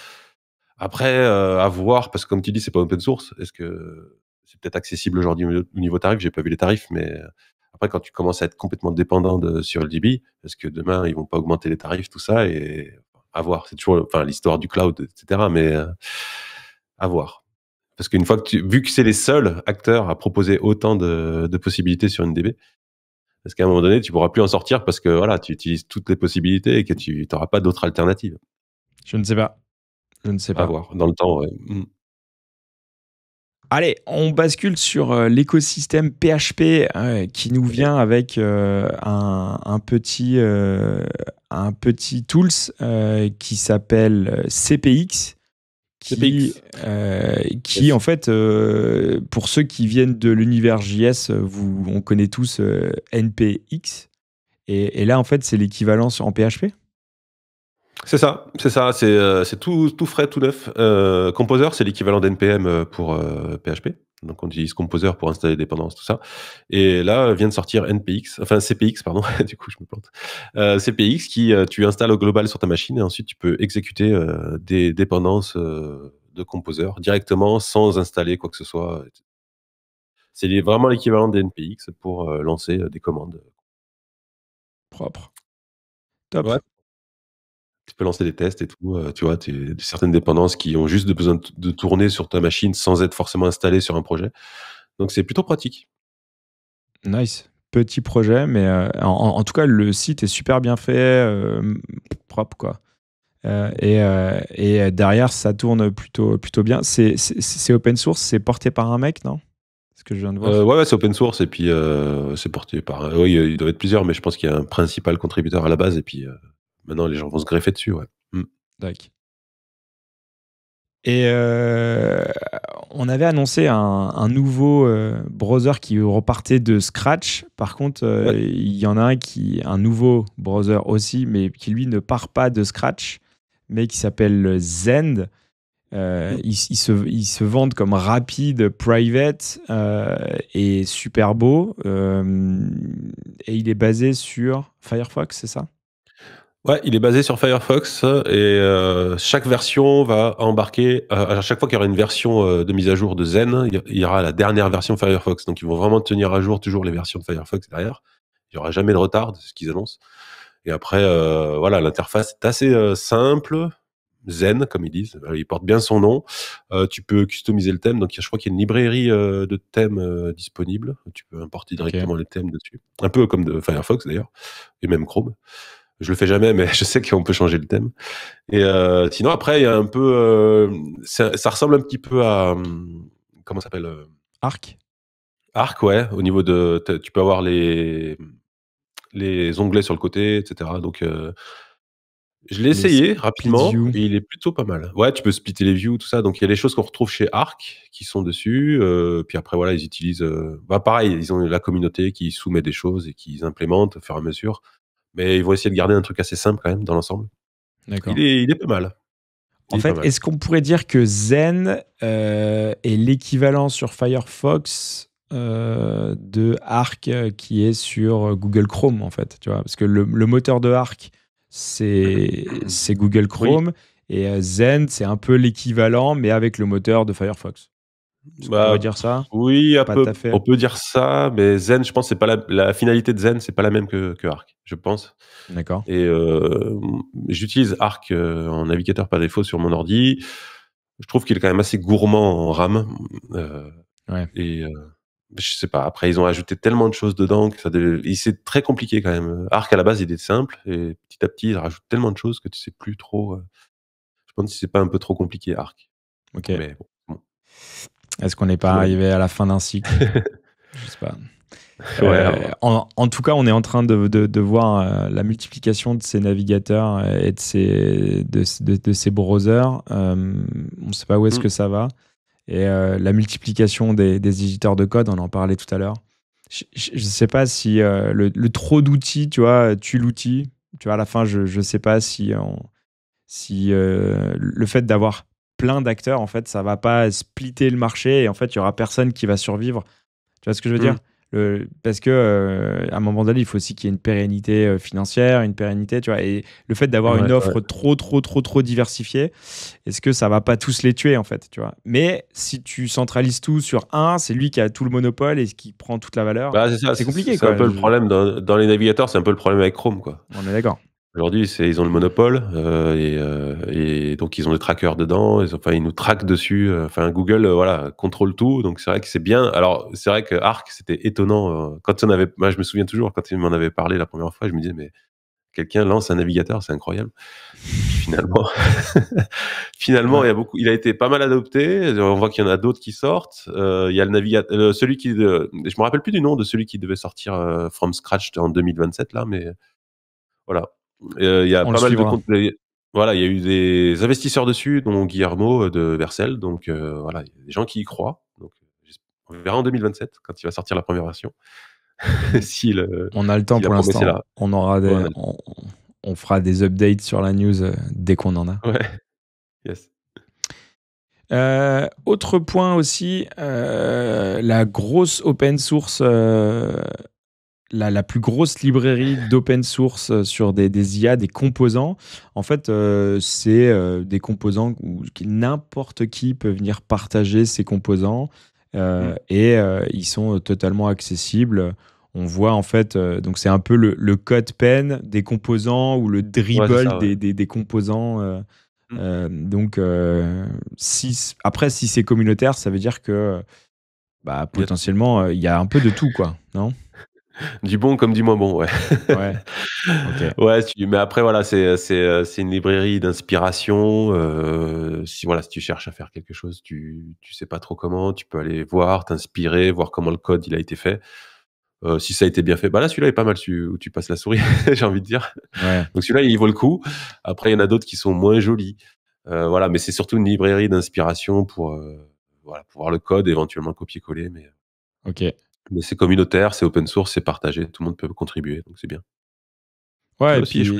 Après, à voir, parce que comme tu dis, c'est pas open source. Est-ce que peut-être accessible aujourd'hui au niveau tarif, j'ai pas vu les tarifs, mais euh, après, quand tu commences à être complètement dépendant de, sur le DB, est-ce que demain, ils vont pas augmenter les tarifs, tout ça, et à voir. C'est toujours enfin, l'histoire du cloud, etc. Mais euh, à voir. Parce qu'une fois que tu, vu que c'est les seuls acteurs à proposer autant de, possibilités sur une DB, parce qu'à un moment donné, tu pourras plus en sortir parce que voilà, tu utilises toutes les possibilités et que tu n'auras pas d'autres alternatives. Je ne sais pas. Je ne sais pas. À voir. Dans le temps, mmh. Allez, on bascule sur euh, l'écosystème PHP euh, qui nous vient avec euh, un, petit, un petit tools qui s'appelle CPX. Qui, qui en fait, pour ceux qui viennent de l'univers JS, vous, on connaît tous NPX. Et, et là, en fait, c'est l'équivalent en PHP c'est ça, c'est ça, c'est euh, tout, frais, tout neuf. Euh, Composer, c'est l'équivalent d'NPM euh, pour PHP. Donc on utilise Composer pour installer des dépendances, tout ça. Et là vient de sortir NPX, enfin CPX, pardon, du coup je me plante. CPX qui tu installes au global sur ta machine et ensuite tu peux exécuter des dépendances de Composer directement sans installer quoi que ce soit. C'est vraiment l'équivalent d'NPX NPX pour lancer des commandes. Propre. Top. Ouais tu peux lancer des tests et tout. Euh, tu vois, tu, certaines dépendances qui ont juste besoin de tourner sur ta machine sans être forcément installé sur un projet. Donc, c'est plutôt pratique. Nice. Petit projet, mais euh, en, tout cas, le site est super bien fait, euh, propre, quoi. Et, derrière, ça tourne plutôt, plutôt bien. C'est open source, c'est porté par un mec, non ce que je viens de voir. ouais, c'est open source et puis c'est porté par. Oui, il doit être plusieurs, mais je pense qu'il y a un principal contributeur à la base et puis maintenant, les gens vont se greffer dessus, ouais. Mm. Et euh, on avait annoncé un, nouveau euh, browser qui repartait de Scratch. Par contre, euh, il y en a un qui, un nouveau browser aussi, mais qui lui ne part pas de Scratch, mais qui s'appelle Zend. Mm. Il se, il se, vendent comme rapide, private et super beau. et il est basé sur Firefox, c'est ça Ouais, il est basé sur Firefox et euh, chaque version va embarquer. Euh, à chaque fois qu'il y aura une version euh, de mise à jour de Zen, il y aura la dernière version Firefox. Donc ils vont vraiment tenir à jour toujours les versions de Firefox derrière. Il n'y aura jamais de retard, c'est ce qu'ils annoncent. Et après, voilà, l'interface est assez simple. Zen, comme ils disent, il porte bien son nom. tu peux customiser le thème, donc je crois qu'il y a une librairie de thèmes disponible. Tu peux importer directement les thèmes dessus, un peu comme de Firefox d'ailleurs, et même Chrome. Je le fais jamais, mais je sais qu'on peut changer le thème. Et euh, sinon, après, il y a un peu. Euh, ça, ressemble un petit peu à. Hum, comment ça s'appelle euh, Arc. Arc, ouais. Au niveau de. Tu peux avoir les, les onglets sur le côté, etc. Donc. je l'ai essayé rapidement et il est plutôt pas mal. Ouais, tu peux splitter les views, tout ça. Donc il y a les choses qu'on retrouve chez Arc qui sont dessus. puis après, voilà, ils utilisent. Bah, pareil, ils ont la communauté qui soumet des choses et qui implémentent au fur et à mesure. Mais ils vont essayer de garder un truc assez simple quand même dans l'ensemble. Il est, pas mal. En fait, est-ce qu'on pourrait dire que Zen euh, est l'équivalent sur Firefox euh, de Arc euh, qui est sur Google Chrome, en fait tu vois Parce que le, moteur de Arc, c'est Google Chrome, et Zen, c'est un peu l'équivalent, mais avec le moteur de Firefox on bah, peut dire ça Oui, on peut dire ça, mais Zen, je pense, c'est pas la, finalité de Zen, c'est pas la même que, Arc, je pense. D'accord. Et euh, j'utilise Arc euh, en navigateur par défaut sur mon ordi. Je trouve qu'il est quand même assez gourmand en RAM. Euh, et je sais pas. Après, ils ont ajouté tellement de choses dedans que c'est très compliqué quand même. Arc à la base, il est simple et petit à petit, ils rajoutent tellement de choses que tu sais plus trop. je pense que c'est pas un peu trop compliqué Arc. Ok. Est-ce qu'on n'est pas arrivé à la fin d'un cycle Je sais pas. Euh, en, tout cas, on est en train de, de, voir euh, la multiplication de ces navigateurs et de ces, de, de ces browsers. Euh, on ne sait pas où est-ce mm. que ça va. Et la multiplication des, des, éditeurs de code, on en parlait tout à l'heure. Je ne sais pas si le, trop d'outils, tu vois, tue l'outil. Tu vois, à la fin, je ne sais pas si, si le fait d'avoir plein d'acteurs, en fait, ça va pas splitter le marché et en fait, il y aura personne qui va survivre. Tu vois ce que je veux dire mm. le, Parce que euh, à un moment donné, il faut aussi qu'il y ait une pérennité euh, financière, une pérennité, tu vois. Et le fait d'avoir une offre trop, trop, trop, trop diversifiée, est-ce que ça va pas tous les tuer en fait, tu vois Mais si tu centralises tout sur un, c'est lui qui a tout le monopole et qui prend toute la valeur. Bah, c'est compliqué. C'est un peu le problème dans, dans les navigateurs, c'est un peu le problème avec Chrome, quoi. On est d'accord. Aujourd'hui, c'est ils ont le monopole euh, euh, et donc ils ont le tracker dedans, ils enfin, ils nous traquent dessus, euh, enfin Google, voilà, contrôle tout, donc c'est vrai que c'est bien. Alors, c'est vrai que Arc, c'était étonnant, quand on avait moi, je me souviens toujours quand il m'en avait parlé la première fois, je me disais: «Mais quelqu'un lance un navigateur, c'est incroyable» finalement finalement, il a beaucoup il a été pas mal adopté, on voit qu'il y en a d'autres qui sortent, il y a le navigateur, celui qui je me rappelle plus du nom de celui qui devait sortir, From Scratch en 2027 là, mais voilà. Euh, il y a Voilà, il y a eu des investisseurs dessus, dont Guillermo euh, de Versel Donc euh, voilà, il y a des gens qui y croient. Donc, on verra en 2027 quand il va sortir la première version. si on a le temps pour l'instant. On aura on, fera des updates sur la news dès qu'on en a. autre point aussi, la grosse open source la, plus grosse librairie d'open source euh, sur des, IA, des composants. En fait, euh, c'est euh, des composants où n'importe qui peut venir partager ces composants mm. et ils sont totalement accessibles. On voit en fait, donc c'est un peu le, code pen des composants ou le dribble des, des, composants. Mm. donc, après, si c'est communautaire, ça veut dire que bah, potentiellement, il y a un peu de tout, quoi, non Du bon comme du moins bon, ouais. Ouais. ouais mais après, voilà, c'est, euh, une librairie d'inspiration. Euh, si, voilà, si tu cherches à faire quelque chose, tu, tu sais pas trop comment, tu peux aller voir, t'inspirer, voir comment le code il a été fait. Euh, si ça a été bien fait, bah là celui-là est pas mal, Tu où tu passes la souris, j'ai envie de dire. Donc celui-là il vaut le coup. Après il y en a d'autres qui sont moins jolis, voilà. Mais c'est surtout une librairie d'inspiration pour voilà pour voir le code éventuellement copier-coller, mais. Ok. Mais c'est communautaire, c'est open source, c'est partagé, tout le monde peut contribuer, donc c'est bien. Ouais, et puis,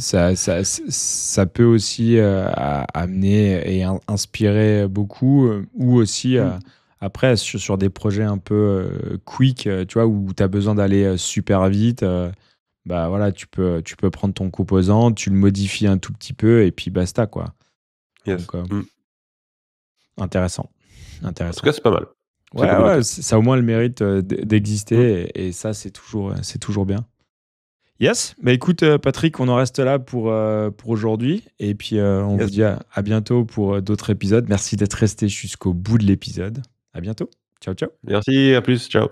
ça, ça, peut aussi euh, amener et inspirer beaucoup, euh, ou aussi euh, mmh. après sur, des projets un peu quick, tu vois, où tu as besoin d'aller super vite. bah voilà, tu peux, tu peux prendre ton composant, tu le modifies un tout petit peu et puis basta quoi. Yes. Intéressant. Mmh. intéressant. En tout cas, c'est pas mal. Ouais, ça a au moins le mérite euh, d'exister mm. et, ça, c'est toujours, euh, toujours bien. Yes, mais bah, écoute euh, Patrick, on en reste là pour, pour aujourd'hui et puis on vous dit à, à bientôt pour d'autres épisodes. Merci d'être resté jusqu'au bout de l'épisode. À bientôt. Ciao, ciao. Merci, à plus. Ciao.